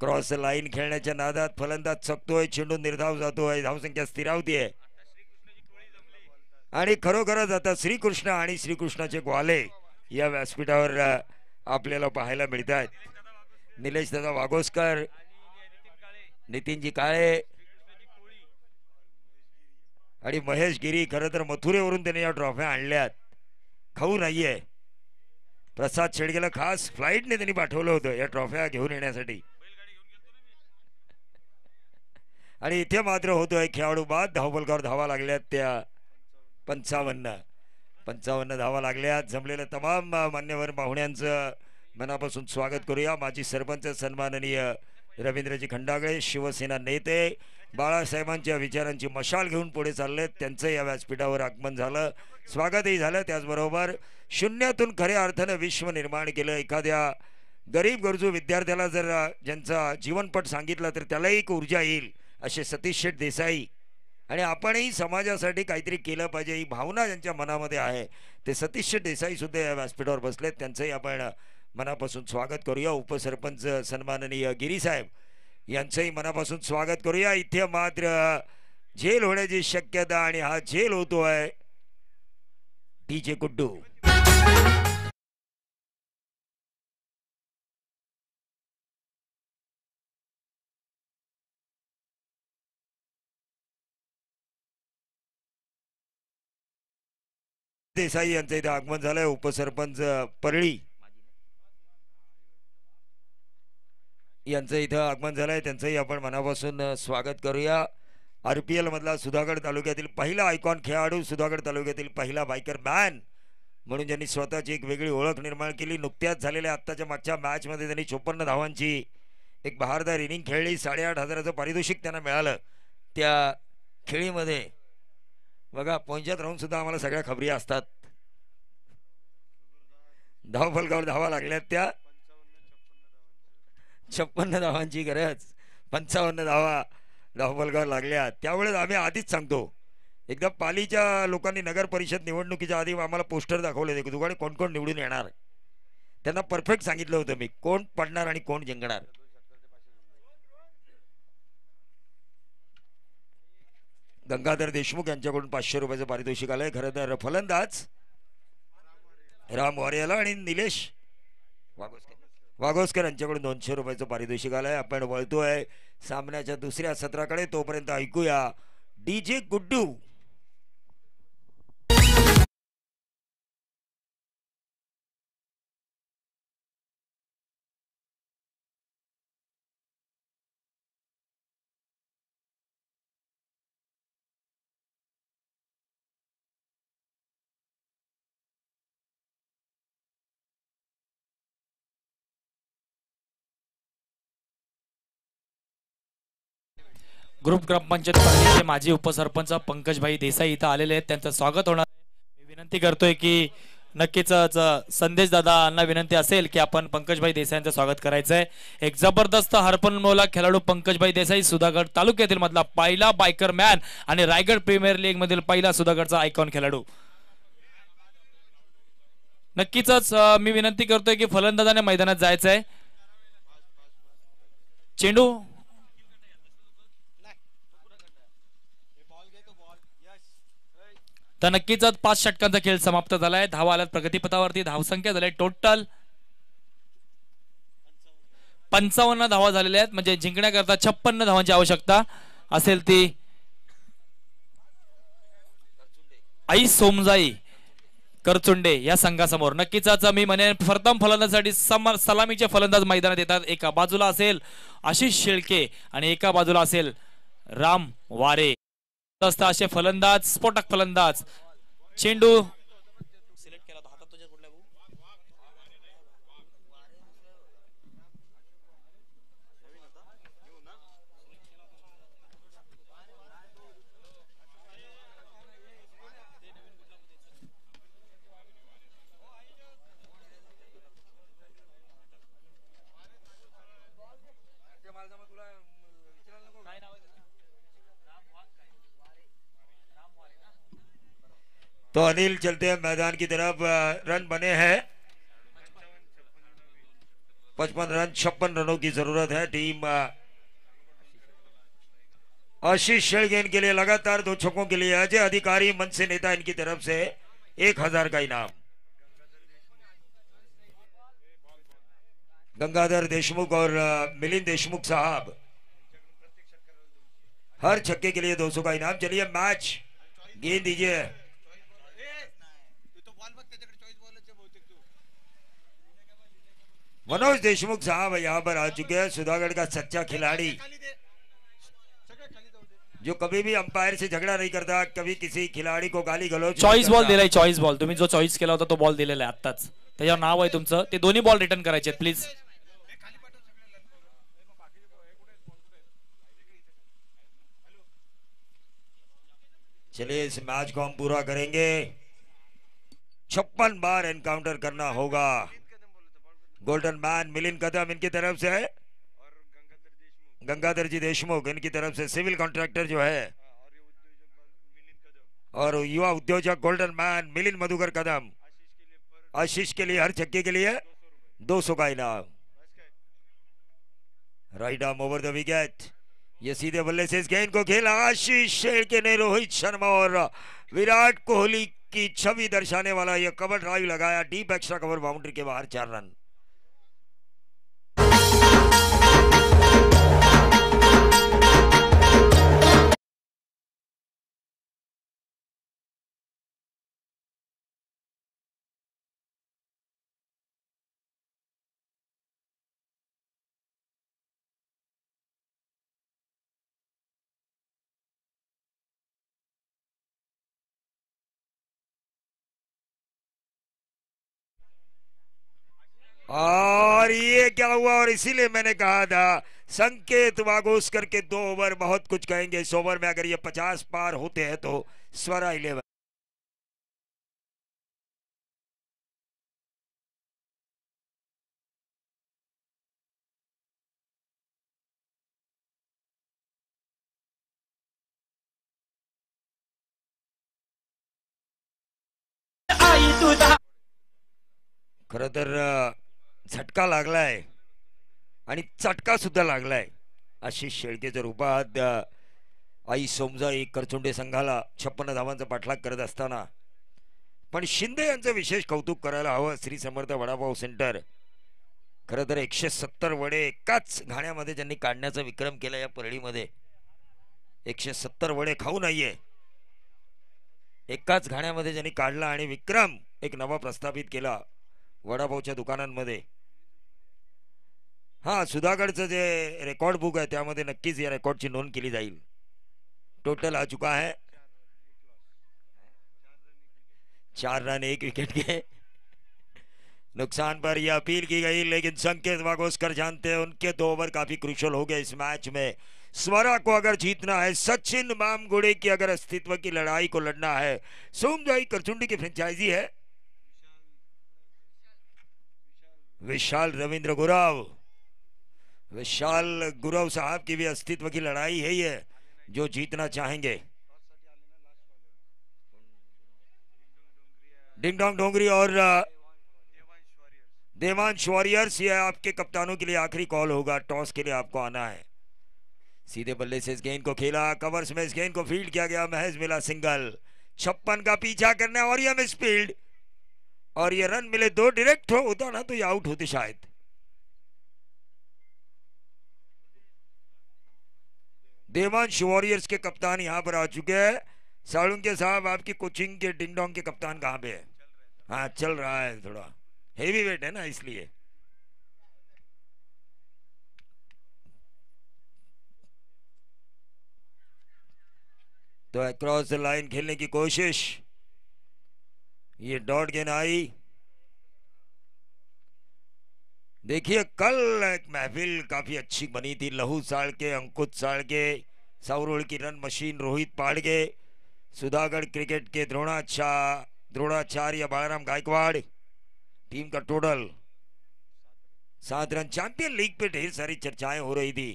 क्रॉस लाईन खेळण्याच्या नादात फलंदाज चकतोय चेंडू निर्धाव जातोय धावसंख्या स्थिरावतीये आणि खरोखरच आता श्रीकृष्ण आणि श्रीकृष्णाचे ग्वाले या व्यासपीठावर आपल्याला पाहायला मिळत आहेत निलेश दादा वाघोसकर नितीनजी काळे आणि महेश गिरी खर तर मथुरेवरून त्याने या ट्रॉफ्या आणल्यात खाऊ नाहीये प्रसाद शेडगेला खास फ्लाईटने त्यांनी पाठवलं होतं या ट्रॉफ्या घेऊन येण्यासाठी आणि इथे मात्र होतोय खेळाडू बाद धावबलकावर धावा लागल्यात त्या पंचावन्न पंचावन्न धावा लागल्यात जमलेल्या तमाम मान्यवर पाहुण्यांचं मनापासून स्वागत करूया माजी सरपंच सन्माननीय रवींद्रजी खंडागळे शिवसेना नेते बाळासाहेबांच्या विचारांची मशाल घेऊन पुढे चाललेत त्यांचं या व्यासपीठावर आगमन झालं स्वागतही झालं त्याचबरोबर शून्यातून खऱ्या अर्थानं विश्व निर्माण केलं एखाद्या गरीब गरजू विद्यार्थ्याला जर ज्यांचा जीवनपट सांगितला तर त्यालाही एक ऊर्जा येईल असे सतीश शेठ देसाई आणि आपणही समाजासाठी काहीतरी केलं पाहिजे ही भावना ज्यांच्या मनामध्ये आहे ते सतीश शेठ देसाईसुद्धा या व्यासपीठावर बसलेत त्यांचंही आपण मनापासून स्वागत करूया उपसरपंच सन्माननीय गिरीसाहेब यांचंही मनापासून स्वागत करूया इथे मात्र झेल होण्याची शक्यता आणि हा झेल होतो आहे डी जे कुड्डू देसाई यांचं इथे आगमन झालंय उपसरपंच परळी यांचं इथं आगमन झालंय त्यांचंही आपण मनापासून स्वागत करूया आरपीएल मधला सुधागड तालुक्यातील पहिला आयकॉन खेळाडू सुधागड तालुक्यातील पहिला बायकर मॅन म्हणून ज्यांनी स्वतःची एक वेगळी ओळख निर्माण केली नुकत्याच झालेल्या आत्ताच्या मागच्या मॅचमध्ये त्यांनी चोपन्न धावांची एक बहारदार इनिंग खेळली साडेआठ हजाराचं पारितोषिक त्यांना मिळालं त्या खेळीमध्ये बघा पंचायत राहून सुद्धा आम्हाला सगळ्या खबरी असतात फलकावर धावा लागल्यात त्या छप्पन्न धावांची गरज पंचावन्न धावा धावफलकावर लागल्या त्यावेळेस आम्ही आधीच सांगतो एकदा पालीच्या लोकांनी नगर परिषद निवडणुकीच्या आधी आम्हाला पोस्टर दाखवले होते दुकाने कोण कोण निवडून येणार त्यांना परफेक्ट सांगितलं होतं मी कोण पडणार आणि कोण जिंकणार गंगाधर देशमुख यांच्याकडून पाचशे रुपयाचं पारितोषिक आलंय खरं तर फलंदाज राम वारियाला आणि निलेश वाघोसकर वाघोसकर यांच्याकडून दोनशे रुपयाचं पारितोषिक आलंय आपण वळतोय सामन्याच्या दुसऱ्या सत्राकडे तोपर्यंत ऐकूया D J Guddu group Grampanchayat पार्टीचे माजी उपसरपंच पंकजभाई देसाई इथं आलेले आहेत त्यांचं स्वागत होणार मी विनंती करतोय की नक्कीच संदेश दादांना विनंती असेल की आपण पंकजभाई देसाईंचं स्वागत करायचंय एक जबरदस्त हरपनमोला मोला खेळाडू पंकजभाई देसाई सुधागड तालुक्यातील मधला पहिला बायकर मॅन आणि रायगड प्रीमियर लीग मधील पहिला सुधागडचा आयकॉन खेळाडू नक्कीच मी विनंती करतोय की फलंदाजाने मैदानात जायचंय चेंडू तर नक्कीच पाच षटकांचा खेळ समाप्त झालाय धावा आल्यात प्रगतीपथावरती धावसंख्या झाली टोटल पंचावन्न धावा झालेल्या आहेत म्हणजे जिंकण्याकरता छप्पन्न धावांची आवश्यकता असेल ती आई सोमजाई करचुंडे या संघासमोर नक्कीच मी म्हणे प्रथम फलंदाजसाठी सलामीचे फलंदाज मैदानात येतात एका बाजूला असेल आशिष शेळके आणि एका बाजूला असेल राम वारे असता असे फलंदाज स्फोटक फलंदाज चेंडू तो अनिल चलते हैं मैदान की तरफ रन बने हैं पचपन रन छप्पन रनों की जरूरत है टीम आशीष शेड़ गेंद के लिए लगातार दो छक्कों के लिए अजय अधिकारी मन से नेता इनकी तरफ से एक हजार का इनाम गंगाधर देशमुख और मिलिंद देशमुख साहब हर छक्के के लिए 200 का इनाम चलिए मैच गेंद दीजिए मनोज देशमुख साहब यहाँ पर आ चुके हैं सुधागढ़ का सच्चा खिलाड़ी जो कभी भी अंपायर से झगड़ा नहीं करता कभी किसी खिलाड़ी को गाली गलो चॉइस बॉल दिला चॉइस बॉल तुम्हें जो चॉइस के तो बॉल दिलेला आहे आत्ताच नाव है तुम दोनों बॉल रिटर्न कराए प्लीज चलिए इस मैच को हम पूरा करेंगे छप्पन बार एनकाउंटर करना होगा गोल्डन मैन मिलिन कदम इनकी तरफ से गंगाधर जी देशमुख इनकी तरफ से सिविल कॉन्ट्रैक्टर जो है और युवा उद्योजक गोल्डन मैन मिलिन मधुकर कदम आशीष के लिए हर छक्के के लिए दो सौ का इनाम राइट आम ओवर द विकेट ये सीधे बल्ले से इस गेंद को खेला आशीष शेर के ने रोहित शर्मा और विराट कोहली की छवि दर्शाने वाला यह कवर ड्राइव लगाया डीप एक्स्ट्रा कवर बाउंड्री के बाहर चार रन और ये क्या हुआ और इसीलिए मैंने कहा था संकेत वागोस करके दो ओवर बहुत कुछ कहेंगे इस ओवर में अगर ये पचास पार होते हैं तो स्वरा इलेवन खरतर झटका लागलाय आणि चटका सुद्धा लागलाय आशिष शेळके जर उपाद आई सोमजाई करचुंडे संघाला छप्पन्न धावांचा पाठलाग करत असताना पण शिंदे यांचं विशेष कौतुक करायला हवं श्री समर्थ वडापाव सेंटर खरं तर एकशे सत्तर वडे एकाच घाण्यामध्ये ज्यांनी काढण्याचा विक्रम केला या परळीमध्ये एकशे सत्तर वडे खाऊ नाहीये एकाच घाण्यामध्ये ज्यांनी काढला आणि विक्रम एक नवा प्रस्थापित केला वडापावच्या दुकानांमध्ये हां सुधागढ़चं जे रेकॉर्ड बुक आहे त्यामध्ये नक्कीच या रेकॉर्डची नोंद केली जाईल टोटल आ चुका है चार रन एक विकेट के नुकसान पर यह अपील की गई लेकिन संकेत वागोस्कर जानते हैं उनके दो ओवर काफी क्रुशल हो गए इस मैच में स्वरा को अगर जीतना है सचिन मामगुड़े की अगर अस्तित्व की लड़ाई को लड़ना है सोमजाई करचुंडी की फ्रेंचाइजी है विशाल रविंद्र गुराव विशाल गुराव साहब की भी अस्तित्व की लड़ाई है ये जो जीतना चाहेंगे डिंग डोंग डोंगरी और देवांश वॉरियर्स ये आपके कप्तानों के लिए आखिरी कॉल होगा टॉस के लिए आपको आना है सीधे बल्ले से इस गेंद को खेला कवर्स में इस गेंद को फील्ड किया गया महज मिला सिंगल छप्पन का पीछा करने और यह मिस फील्ड और ये रन मिले दो डायरेक्ट हो होता ना तो ये आउट होते शायद देवांश वॉरियर्स के कप्तान यहां पर आ चुके हैं सालुंके साहब आपकी कोचिंग के डिंगडोंग के कप्तान कहां पे है हाँ चल रहा है थोड़ा हेवी वेट है ना इसलिए तो अक्रॉस द लाइन खेलने की कोशिश ये डॉट गेंद आई देखिए कल एक महफिल काफी अच्छी बनी थी लहू साड़ के अंकुत साड़ के सौरुल की run machine Rohit Padge Sudhagad cricket के द्रोणाचार द्रोणाचार्य बालाराम गायकवाड़ टीम का टोटल सात रन चैंपियन लीग पे ढेर सारी चर्चाएं हो रही थी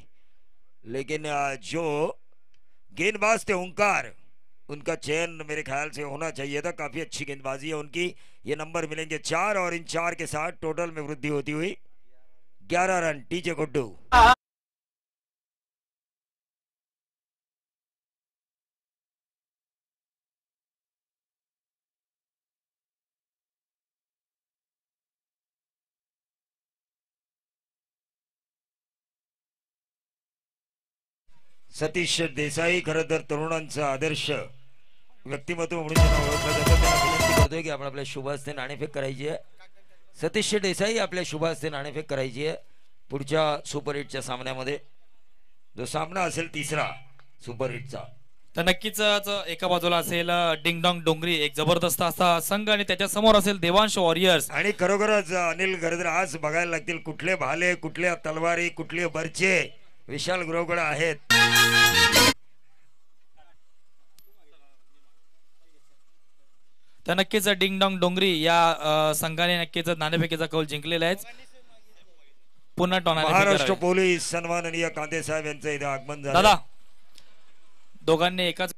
लेकिन जो गेंदबाज थे ओंकार उनका चयन मेरे ख्याल से होना चाहिए था काफ़ी अच्छी गेंदबाजी है उनकी ये नंबर मिलेंगे चार और इन चार के साथ टोटल में वृद्धि होती हुई ग्यारह रन टीजे गुड्डू सतीश देसाई खरतर तरुणांचा आदर्श व्यक्तिमत्व म्हणून ज्यांना ओळखलं जातं त्यांना विनंती करतोय की आपण आपल्या शुभास्ते नाणेफेक करायची आहे सतीश देसाई आपल्या शुभास्ते नाणेफेक करायची आहे पुढच्या सुपर हिटच्या सामन्यामध्ये जो सामना असेल तिसरा सुपर हिटचा तर नक्कीच एका बाजूला असेल डिंगडॉंग डोंगरी एक जबरदस्त असा संघ आणि त्याच्या समोर असेल देवांश वॉरियर्स आणि खरोखरच अनिल गरजर आज बघायला लागतील कुठले भाले कुठल्या तलवारी कुठले बरचे विशाल गुरवगड आहेत तर नक्कीच डिंग डॉंग डोंगरी या संघाने नक्कीच नाणेफेकीचा कौल जिंकलेला आहे पुन्हा टॉना महाराष्ट्र पोलीस सन्माननीय कांदे साहेब यांचं इथे आगमन झालं दोघांनी एकाच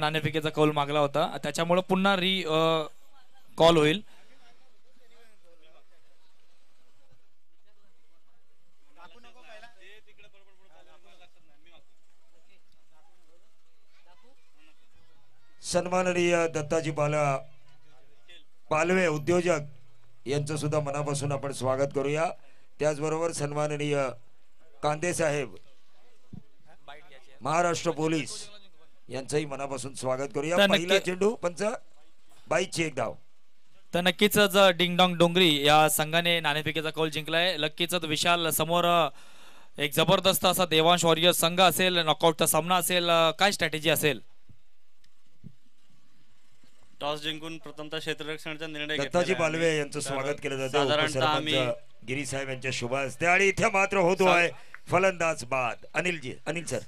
नाणेफेकीचा कौल मागला होता त्याच्यामुळे पुन्हा री कॉल होईल सन्माननीय दत्ताजी बाला पालवे उद्योजक यांचं सुद्धा मनापासून आपण स्वागत करूया त्याचबरोबर सन्माननीय कांदे साहेब महाराष्ट्र पोलीस यांचंही मनापासून स्वागत करूया पहिला चेंडू पंच बाईची एक धाव तर नक्कीच डिंगडॉंग डोंगरी या संघाने नाणेफेकीचा कौल जिंकलाय नक्कीच विशाल समोर एक जबरदस्त असा देवांश वॉरियर संघ असेल नॉकआउटचा सामना असेल काय स्ट्रॅटेजी असेल टॉस जिंकून प्रथमतः क्षेत्ररक्षणाचा निर्णय दत्ताजी बालवे यांचं स्वागत केलं जातं साधारणतः आम्ही- गिरी साहेब यांच्या शुभा असते आणि इथे मात्र होतो आहे फलंदाज बाद अनिल जी अनिल सर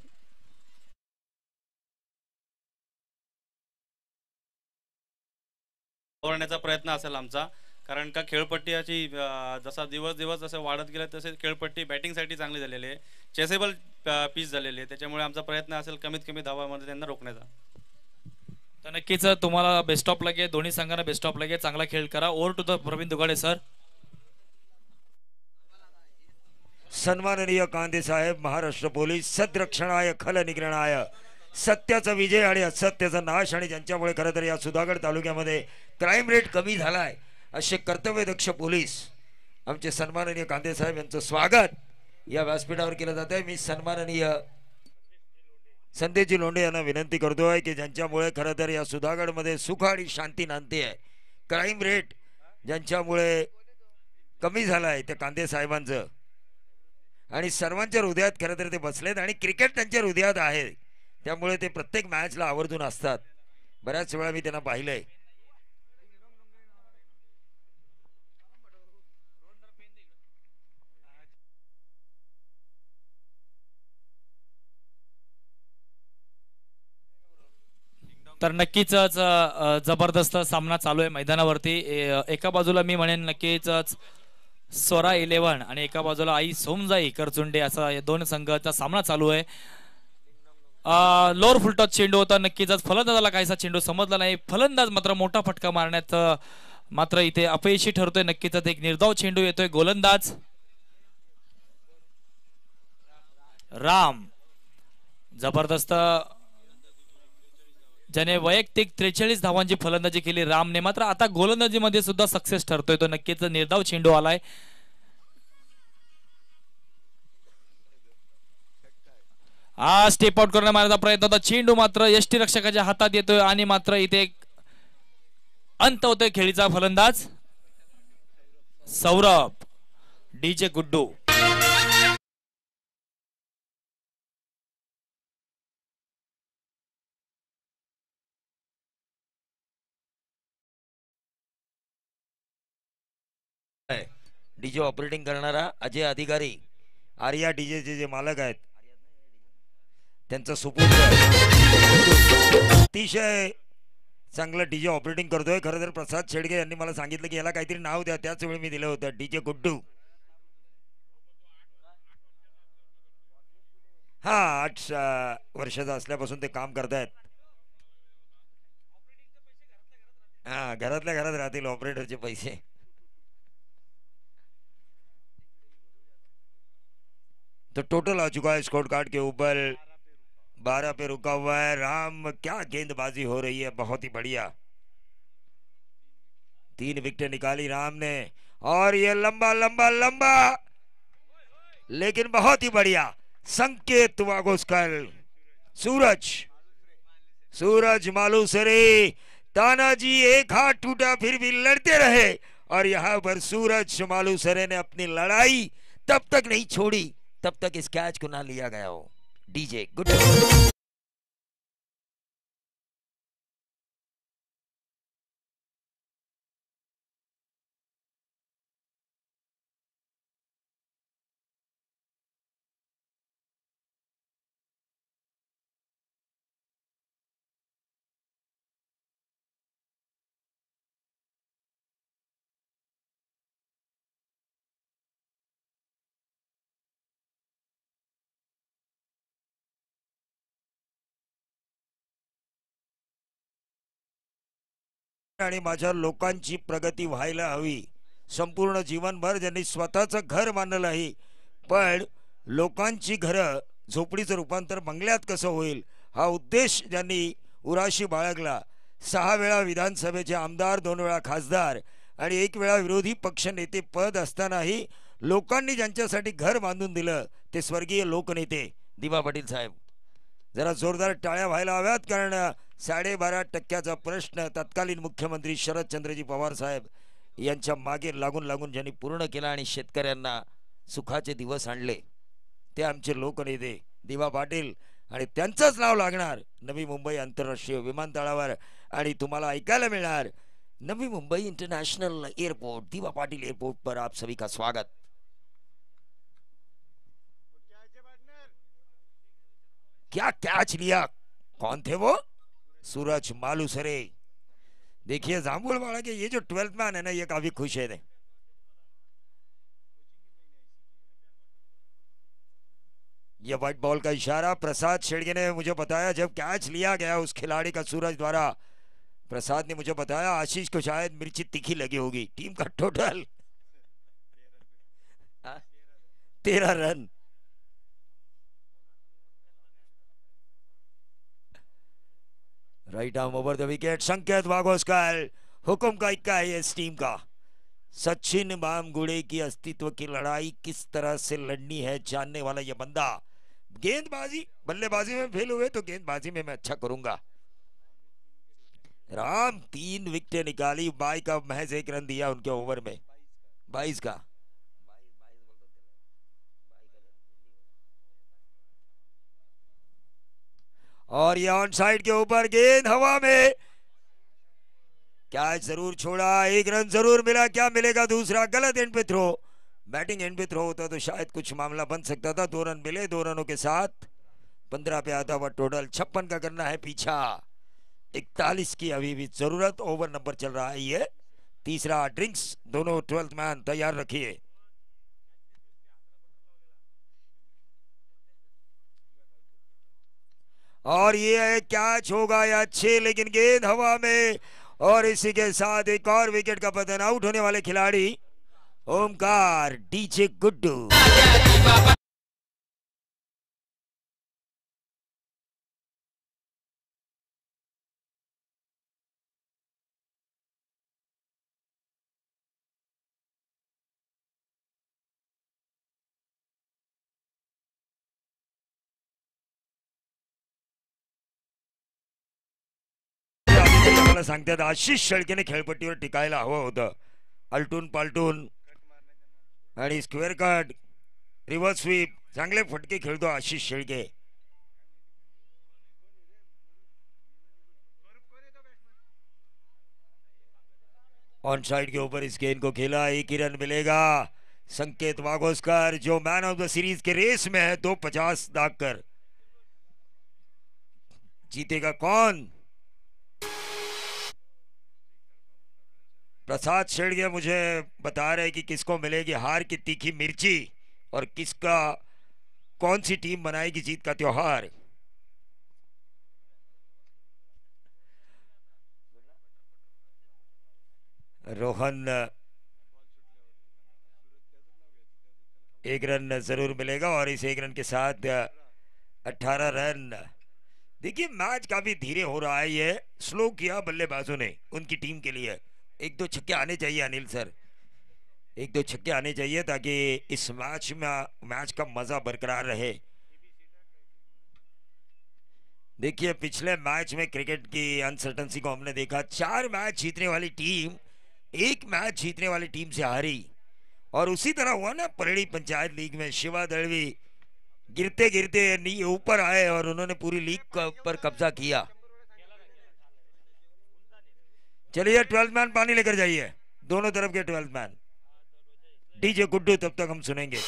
ओरण्याचा प्रयत्न असेल आमचा कारण का खेळपट्टीची जसा दिवस दिवस जसं वाढत गेलं तसे खेळपट्टी बॅटिंगसाठी चांगली झालेली आहे चेसेबल पीस झालेली आहे त्याच्यामुळे आमचा प्रयत्न असेल कमीत कमी धावामध्ये त्यांना रोखण्याचा तर नक्कीच तुम्हाला बेस्ट ऑफ लगे दोन्ही संघांना बेस्ट ऑफ लगे चांगला खेळ करा over to the Praveen Dugade sir सन्माननीय कांदे साहेब महाराष्ट्र पोलीस सदरक्षणाय खल निग्रणाय सत्याचा विजय आणि असत्याचा नाश आणि ज्यांच्यामुळे खरं तर या सुधागड तालुक्यामध्ये क्राईम रेट कमी झालाय आहे असे कर्तव्यदक्ष पोलीस आमचे सन्माननीय कांदे साहेब यांचं स्वागत या व्यासपीठावर केलं जात आहे मी सन्माननीय संतेजी लोंढे यांना विनंती करतो आहे की ज्यांच्यामुळे खरं तर या सुधागडमध्ये सुख आणि शांती नांदते आहे क्राईम रेट ज्यांच्यामुळे कमी झाला आहे त्या कांदे साहेबांचं आणि सर्वांच्या हृदयात खरं तर ते बसलेत आणि क्रिकेट त्यांच्या हृदयात आहे त्यामुळे ते प्रत्येक मॅचला आवर्जून असतात बऱ्याच वेळा मी त्यांना पाहिलं आहे तर नक्कीच जबरदस्त सामना चालू आहे मैदानावरती एका बाजूला मी म्हणेन नक्कीच स्वरा इलेव्हन आणि एका बाजूला आई सोमजाई करचुंडे असा दोन संघाचा सामना चालू आहे लोअर फुलटॉच चेंडू होता नक्कीच फलंदाजाला काहीसा चेंडू समजला नाही फलंदाज मात्र मोठा फटका मारण्यात मात्र इथे अपयशी ठरतोय नक्कीच एक निर्धाव चेंडू येतोय गोलंदाज राम जबरदस्त ज्याने वैयक्तिक त्रेचाळीस धावांची फलंदाजी केली रामने मात्र आता गोलंदाजीमध्ये सुद्धा सक्सेस ठरतोय तो नक्कीच निर्धाव चेंडू आलाय हा स्टेप आउट करण्या मारायचा प्रयत्न होता चेंडू मात्र यष्टी रक्षकाच्या हातात येतोय आणि मात्र इथे अंत होतोय खेळीचा फलंदाज Saurabh DJ Guddu DJ operating करणारा अजय अधिकारी आर्या डीजेचे जे मालक आहेत त्यांचा सुपुत्र अतिशय चांगलं डीजे ऑपरेटिंग करतोय खरं तर प्रसाद शेडगे यांनी मला सांगितलं की याला काहीतरी नाव द्या त्याच वेळी मी दिलं होतं डीजे गुड्डू हा आठ वर्षाचा असल्यापासून ते काम करतायत हा घरातल्या घरात राहतील ऑपरेटरचे पैसे तो टोटल आ चुका है स्कोर कार्ड के ऊपर बारह पे रुका हुआ है राम क्या गेंदबाजी हो रही है बहुत ही बढ़िया तीन विकेट निकाली राम ने और ये लंबा लंबा लंबा लेकिन बहुत ही बढ़िया संकेत वागोस्कर सूरज सूरज मालू सरे तानाजी एक हाथ टूटा फिर भी लड़ते रहे और यहां पर सूरज मालू सरे ने अपनी लड़ाई तब तक नहीं छोड़ी तब तक इस कैच को ना लिया गया हो डीजे गुड आणि माझ्या लोकांची प्रगती व्हायला हवी संपूर्ण जीवनभर ज्यांनी स्वतःचं घर मानलं आहे पण लोकांची घरं झोपडीचं रूपांतर बंगल्यात कसं होईल हा उद्देश ज्यांनी उराशी बाळगला सहा वेळा विधानसभेचे आमदार दोन वेळा खासदार आणि एक वेळा विरोधी पक्षनेते पद असतानाही लोकांनी ज्यांच्यासाठी घर बांधून दिलं ते स्वर्गीय लोकनेते दिबा पाटील साहेब जरा जोरदार टाळ्या व्हायला हव्यात कारण साडेबारा टक्क्याचा प्रश्न तत्कालीन मुख्यमंत्री शरदचंद्रजी पवार साहेब यांच्या मागे लागून लागून ज्यांनी पूर्ण केला आणि शेतकऱ्यांना सुखाचे दिवस आणले ते आमचे लोकनेते दिवा पाटील आणि त्यांचंच नाव लागणार नवी मुंबई आंतरराष्ट्रीय विमानतळावर आणि तुम्हाला ऐकायला मिळणार नवी मुंबई इंटरनॅशनल एअरपोर्ट दिवा पाटील एअरपोर्ट पर आप सभी का स्वागत क्या कैच लिया कौन थे वो सूरज मालू सरे देखिए जामुल वाला के ये जो ट्वेल्थ मैन है ना ये काफी खुश है ये व्हाइट बॉल का इशारा प्रसाद शेड़गे ने मुझे बताया जब कैच लिया गया उस खिलाड़ी का सूरज द्वारा प्रसाद ने मुझे बताया आशीष को शायद मिर्ची तीखी लगी होगी टीम का टोटल हाँ? तेरह run right arm over the wicket Sanket Wagoskar हुक्म का इक्का है इस टीम का सचिन बामगुड़े की अस्तित्व की लड़ाई किस तरह से लड़नी है जानने वाला यह बंदा गेंदबाजी बल्लेबाजी में फेल हुए तो गेंदबाजी में मैं अच्छा करूंगा राम तीन विकेट निकाली बाई का महज एक रन दिया उनके ओवर में बाईस का और ये ऑन साइड के ऊपर गेंद हवा में क्या जरूर छोड़ा एक रन जरूर मिला क्या मिलेगा दूसरा गलत एंड पे थ्रो बैटिंग एंड पे थ्रो होता तो शायद कुछ मामला बन सकता था दो रन मिले दो रनों के साथ पंद्रह पे आता हुआ टोटल छप्पन का करना है पीछा इकतालीस की अभी भी जरूरत ओवर नंबर चल रहा है ये तीसरा ड्रिंक्स दोनों ट्वेल्थ मैन तैयार रखिए और ये है कैच होगा या अच्छे लेकिन गेंद हवा में और इसी के साथ एक और विकेट का पतन आउट होने वाले खिलाड़ी ओमकार डीजे गुड्डू मला सांगतात आशिष शेळकेने खेळपट्टीवर टिकायला हवं होतं आलटून पालटून आणि स्क्वेअर कट रिव्हर्स स्वीप चांगले फटके खेळतो आशीष शेळके ऑन साइड के ऊपर इस गेंद को खेला एक ही रन मिलेगा संकेत वागोस्कर जो मैन ऑफ द सीरीज के रेस में है दो पचास दाग कर जीतेगा कौन प्रसाद शेड़गे मुझे बता रहे कि किसको मिलेगी हार की तीखी मिर्ची और किसका कौन सी टीम बनाएगी जीत का त्योहार रोहन एक रन जरूर मिलेगा और इस एक रन के साथ 18 रन देखिए मैच काफी धीरे हो रहा है ये स्लो किया बल्लेबाजों ने उनकी टीम के लिए एक दो छक्के आने चाहिए अनिल सर एक दो छक्के आने चाहिए ताकि इस मैच में मैच का मजा बरकरार रहे देखिए पिछले मैच में क्रिकेट की अनसर्टनसी को हमने देखा चार मैच जीतने वाली टीम एक मैच जीतने वाली टीम से हारी और उसी तरह हुआ ना परेड़ी पंचायत लीग में शिवा दलवी गिरते गिरते ऊपर आए और उन्होंने पूरी लीग पर कब्जा किया चलिए ट्वेल्थ मैन पानी लेकर जाइए दोनों तरफ के ट्वेल्थ मैन डीजे गुड्डू तब तक हम सुनेंगे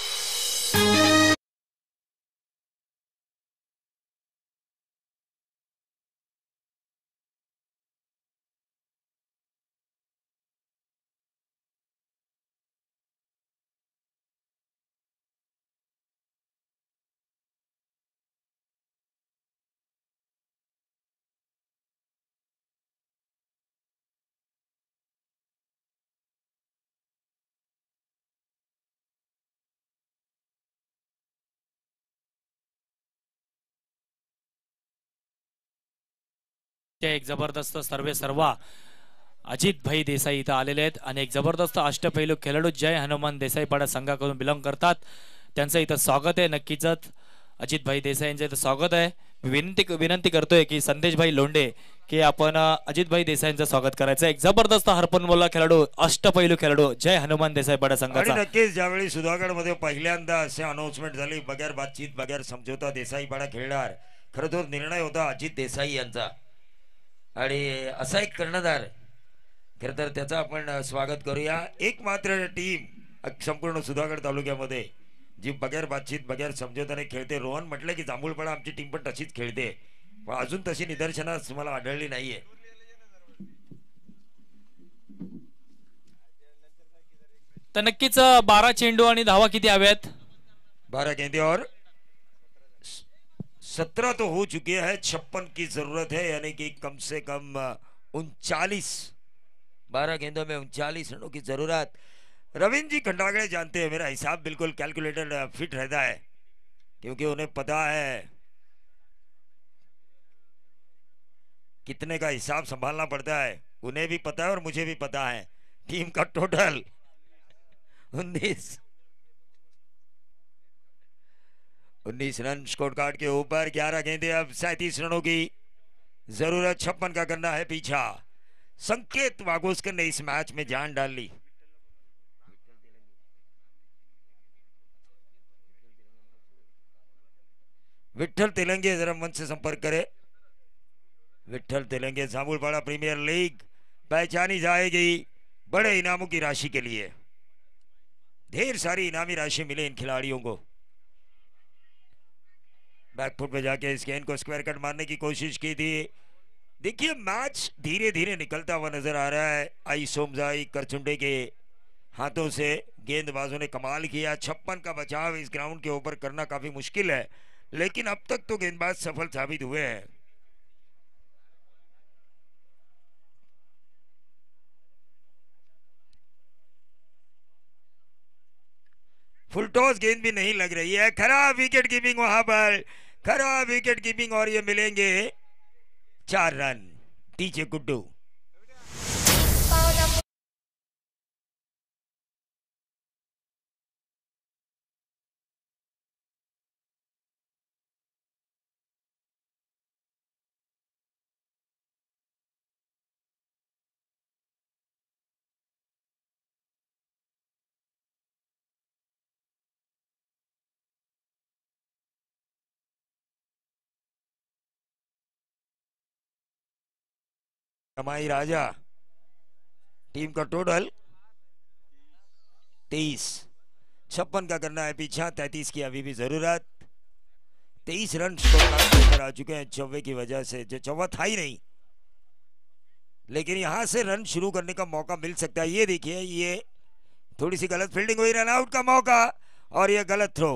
एक जबरदस्त सर्वे सर्वा अजित भाई देसाई इथं आलेले आहेत आणि एक जबरदस्त अष्टपैलू खेळाडू जय हनुमान पाडा संघाकडून बिलॉंग करतात त्यांचं इथं स्वागत आहे नक्कीच अजित भाई देसाई यांचं इथं स्वागत आहे विनंती विनंती करतोय की संदेशभाई लोंडे की आपण अजितभाई देसाई यांचं स्वागत करायचं एक जबरदस्त हरपन बोला खेळाडू अष्टपैलू खेळाडू जय हनुमान देसाई बडा संघाचा नक्कीच ज्यावेळी सुधागड मध्ये पहिल्यांदा असे अनाउन्समेंट झाली बगैर बातचीत बगैर समझोता देसाई बाडा खेळणार खरं निर्णय होता अजित देसाई यांचा आणि असा एक कर्णधार खर तर त्याचं आपण स्वागत करूया एक मात्र टीम संपूर्ण सुधागड तालुक्यामध्ये जी बगैर बातचीत बगैर समजोताने खेळते रोहन म्हटलं की जांभूळपणा आमची टीम पण तशीच खेळते पण अजून तशी निदर्शनास तुम्हाला आढळली नाहीये तर नक्कीच बारा चेंडू आणि धावा किती हव्यात बारा गेंदेवर सत्रह तो हो चुके हैं छप्पन की जरूरत है यानी कि कम से कम उनचालीस बारह गेंदों में उनचालीस रनों की जरूरत रविंद्र जी खंडागड़े जानते हैं मेरा हिसाब बिल्कुल कैलकुलेटर फिट रहता है क्योंकि उन्हें पता है कितने का हिसाब संभालना पड़ता है उन्हें भी पता है और मुझे भी पता है टीम का टोटल उन्नीस उन्नीस रन स्कोर कार्ड के ऊपर ग्यारह गेंदे अब सैतीस रनों की जरूरत छप्पन का करना है पीछा संकेत वागोस्कर ने इस मैच में जान डाल ली विठल तेलंगे जरा मन से संपर्क करे विठल तेलंगे जामुलपाड़ा प्रीमियर लीग पहचानी जाएगी बड़े इनामों की राशि के लिए ढेर सारी इनामी राशि मिले इन खिलाड़ियों को बैकफुट पे जाके इस गेंद को स्क्वायर कट मारने की कोशिश की थी देखिए मैच धीरे धीरे निकलता हुआ नजर आ रहा है आई सोमजाई करचुंडे के हाथों से गेंदबाजों ने कमाल किया छप्पन का बचाव इस ग्राउंड के ऊपर करना काफी मुश्किल है लेकिन अब तक तो गेंदबाज सफल साबित हुए हैं फुल टॉस गेंद भी नहीं लग रही है खराब विकेट कीपिंग वहां पर खराब विकेट कीपिंग और ये मिलेंगे चार रन टीचे गुड्डू कमाई राजा टीम का टोटल तेईस छप्पन का करना है पीछा तैतीस की अभी भी जरूरत तेईस रन लेकर आ चुके हैं चौवे की वजह से जो चौवा था ही नहीं लेकिन यहां से रन शुरू करने का मौका मिल सकता है ये देखिए ये थोड़ी सी गलत फील्डिंग हुई रन आउट का मौका और ये गलत थ्रो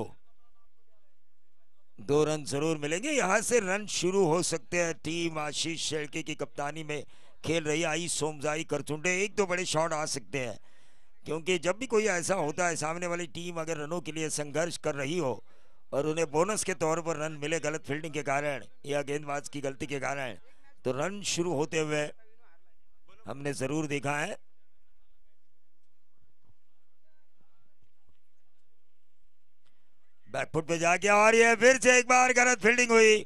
दो रन जरूर मिलेंगे यहां से रन शुरू हो सकते हैं टीम आशीष शेड़के की कप्तानी में खेल रही आई सोमजाई करचुंडे एक दो बड़े शॉट आ सकते हैं क्योंकि जब भी कोई ऐसा होता है सामने वाली टीम अगर रनों के लिए संघर्ष कर रही हो और उन्हें बोनस के तौर पर रन मिले गलत फील्डिंग के कारण या गेंदबाज की गलती के कारण तो रन शुरू होते हुए हमने जरूर देखा है बैकफुट पे जा गया और ये फिर से एक बार गलत फील्डिंग हुई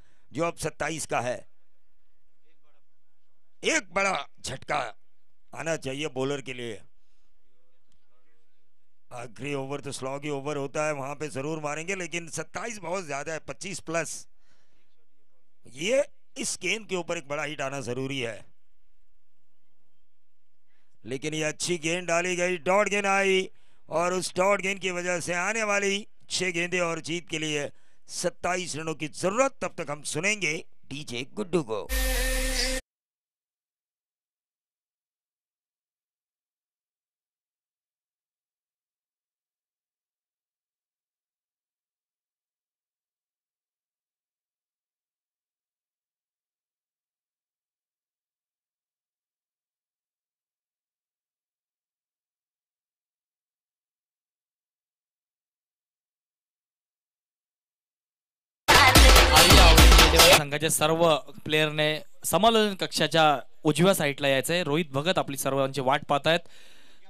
जो अब सत्ताईस का है एक बड़ा झटका आना चाहिए बॉलर के लिए आखिरी ओवर तो स्लॉगी ओवर होता है वहां पे जरूर मारेंगे लेकिन 27 बहुत ज्यादा है 25 प्लस ये इस गेंद के ऊपर एक बड़ा हिट आना जरूरी है लेकिन ये अच्छी गेंद डाली गई डॉट गेंद आई और उस डॉट गेंद की वजह से आने वाली छह गेंदे और जीत के लिए सत्ताईस रनों की जरूरत तब तक हम सुनेंगे डीजे गुड्डू को संघाचे सर्व प्लेअरने समालोचन कक्षाच्या उजव्या साईडला यायचंय रोहित भगत आपली सर्वांची वाट पाहत आहेत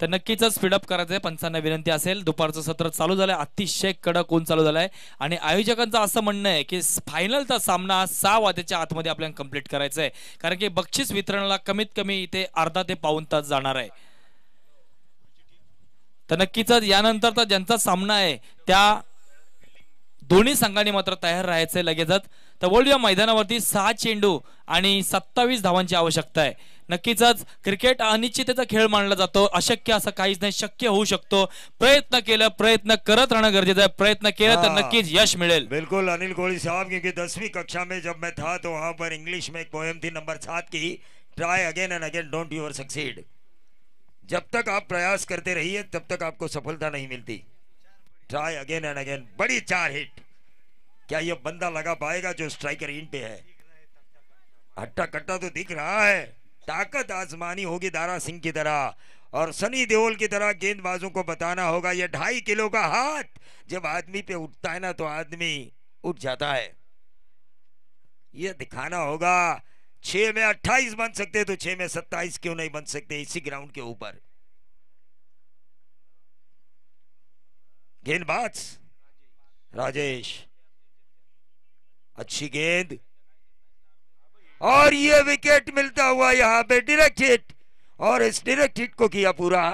तर नक्कीच स्पीडअप करायचंय पंचांना विनंती असेल दुपारचं सत्र चालू झालंय अतिशय कडक ऊन चालू झालाय आणि आयोजकांचं असं म्हणणं आहे की फायनलचा सामना सहा वाजेच्या आतमध्ये आपल्याला कम्प्लीट करायचंय कारण की बक्षीस वितरणाला कमीत कमी इथे अर्धा ते पाऊन तास जाणार आहे तर नक्कीच यानंतरचा ज्यांचा सामना आहे त्या दोन्ही संघांनी मात्र तयार राहायचंय लगेचच तर वर्ल्ड मैदानावरती सहा चेंडू आणि सत्तावीस धावांची आवश्यकता आहे नक्कीचच क्रिकेट अनिश्चिततेचा खेळ मानला जातो अशक्य असं काहीच नाही शक्य होऊ शकतो प्रयत्न केलं प्रयत्न करत राहणं गरजेचं आहे प्रयत्न केलं तर नक्कीच यश मिळेल बिल्कुल अनिल गोली साहब क्योंकि दसवीं कक्षा में जब मैं था तो वहां पर इंग्लिश में एक पोएम थी नंबर सात की try again and again don't your succeed जब तक आप प्रयास करते रहिए तब तक आपको सफलता नहीं मिलती ट्राई अगेन एंड अगेन बड़ी चार हिट क्या ये बंदा लगा पाएगा जो स्ट्राइकर इन पे है हट्टा कट्टा तो दिख रहा है ताकत आजमानी होगी दारा सिंह की तरह और सनी देओल की तरह गेंदबाजों को बताना होगा यह ढाई किलो का हाथ जब आदमी पे उठता है ना तो आदमी उठ जाता है यह दिखाना होगा छ में अट्ठाईस बन सकते तो छह में सत्ताईस क्यों नहीं बन सकते इसी ग्राउंड के ऊपर गेंदबाज राजेश अच्छी गेंद और ये विकेट मिलता हुआ यहां पे डायरेक्ट हिट और इस डायरेक्ट हिट को किया पूरा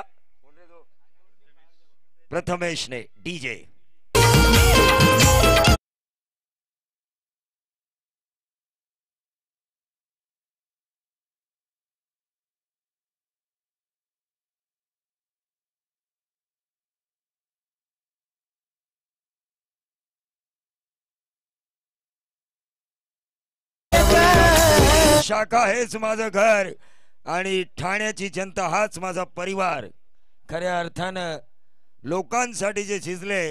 प्रथमेश ने डीजे शाखा हेच माझं घर आणि ठाण्याची जनता हाच माझा परिवार खऱ्या अर्थानं लोकांसाठी जे शिजले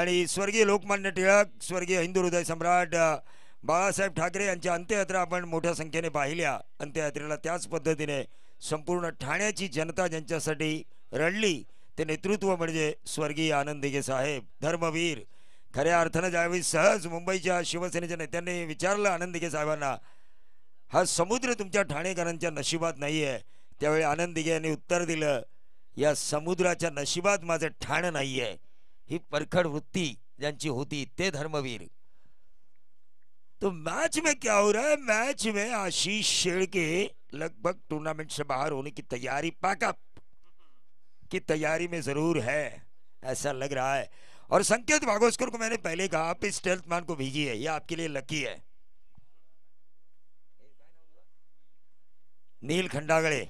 आणि स्वर्गीय लोकमान्य टिळक स्वर्गीय हिंदू हृदय सम्राट बाळासाहेब ठाकरे यांच्या अंत्ययात्रा आपण मोठ्या संख्येने पाहिल्या अंत्ययात्रेला त्याच पद्धतीने संपूर्ण ठाण्याची जनता ज्यांच्यासाठी रडली ते नेतृत्व म्हणजे स्वर्गीय आनंद साहेब धर्मवीर खऱ्या अर्थानं ज्यावेळी सहज मुंबईच्या शिवसेनेच्या नेत्यांनी विचारलं आनंद साहेबांना हा समुद्र तुमच्या ठाणेकरांच्या नहीं है आहे त्यावेळी आनंदगी यांनी उत्तर दिल या समुद्रा नशीबात मज ठाण नहीं है हि परखड वृत्ति जी होती ते धर्मवीर तो मैच में क्या हो रहा है मैच में आशीष शेड़ के लगभग टूर्नामेंट से बाहर होने की तैयारी पैकअप की तैयारी में जरूर है ऐसा लग रहा है और संकेत भागोस्कर को मैंने पहले कहा आप इस मैन को भेजिए यह आपके लिए लकी है नील खंडागड़े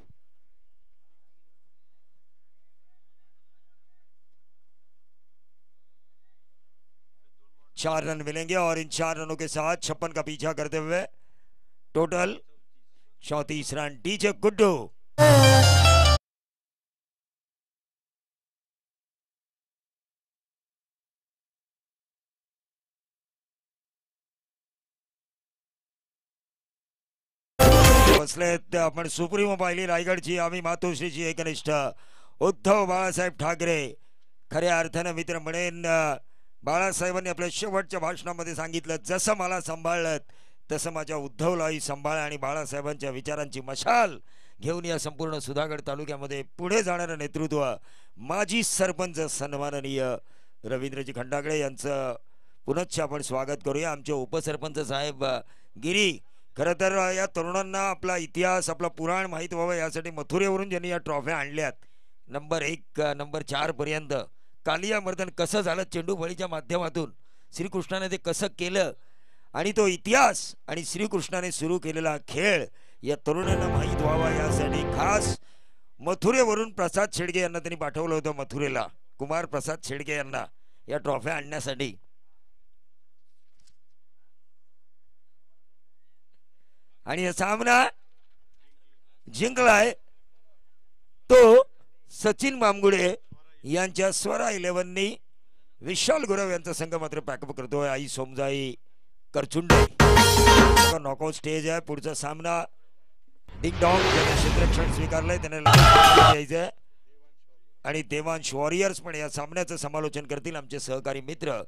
चार रन मिलेंगे और इन चार रनों के साथ छप्पन का पीछा करते हुए टोटल चौतीस रन डीजे गुड्डू असलेत आपण सुप्रीमो पाहिली रायगडची आम्ही मातोश्रीची एकनिष्ठ उद्धव बाळासाहेब ठाकरे खऱ्या अर्थानं मित्र म्हणेन बाळासाहेबांनी आपल्या शेवटच्या भाषणामध्ये सांगितलं जसं मला सांभाळलं तसं माझ्या उद्धवलाही सांभाळा आणि बाळासाहेबांच्या विचारांची मशाल घेऊन या संपूर्ण सुधागड तालुक्यामध्ये पुढे जाणारं नेतृत्व माजी सरपंच सन्माननीय रवींद्रजी खंडागळे यांचं पुनश्च आपण स्वागत करूया आमचे उपसरपंच साहेब गिरी खरं तर या तरुणांना आपला इतिहास आपला पुराण माहीत व्हावं यासाठी मथुरेवरून ज्यांनी या ट्रॉफ्या आणल्यात नंबर एक नंबर चारपर्यंत कालिया मर्दन कसं झालं चेंडूफळीच्या माध्यमातून श्रीकृष्णाने ते कसं केलं आणि तो इतिहास आणि श्रीकृष्णाने सुरू केलेला खेळ या तरुणांना माहीत व्हावा यासाठी खास मथुरेवरून प्रसाद शेडगे यांना त्यांनी पाठवलं होतं मथुरेला कुमार प्रसाद शेडगे यांना या ट्रॉफ्या आणण्यासाठी आणि हा सामना जिंकलाय तो सचिन मामगुडे यांच्या स्वरा इलेव्हननी विशाल गुरव यांचा संघ मात्र पॅकअप करतोय आई सोमजाई करचुंड नॉकआउट स्टेज आहे पुढचा सामना डिंग डॉंग ज्याने क्षेत्रक्षण स्वीकारलाय त्याने आणि देवांश वॉरियर्स पण या सामन्याचं समालोचन करतील आमचे सहकारी मित्र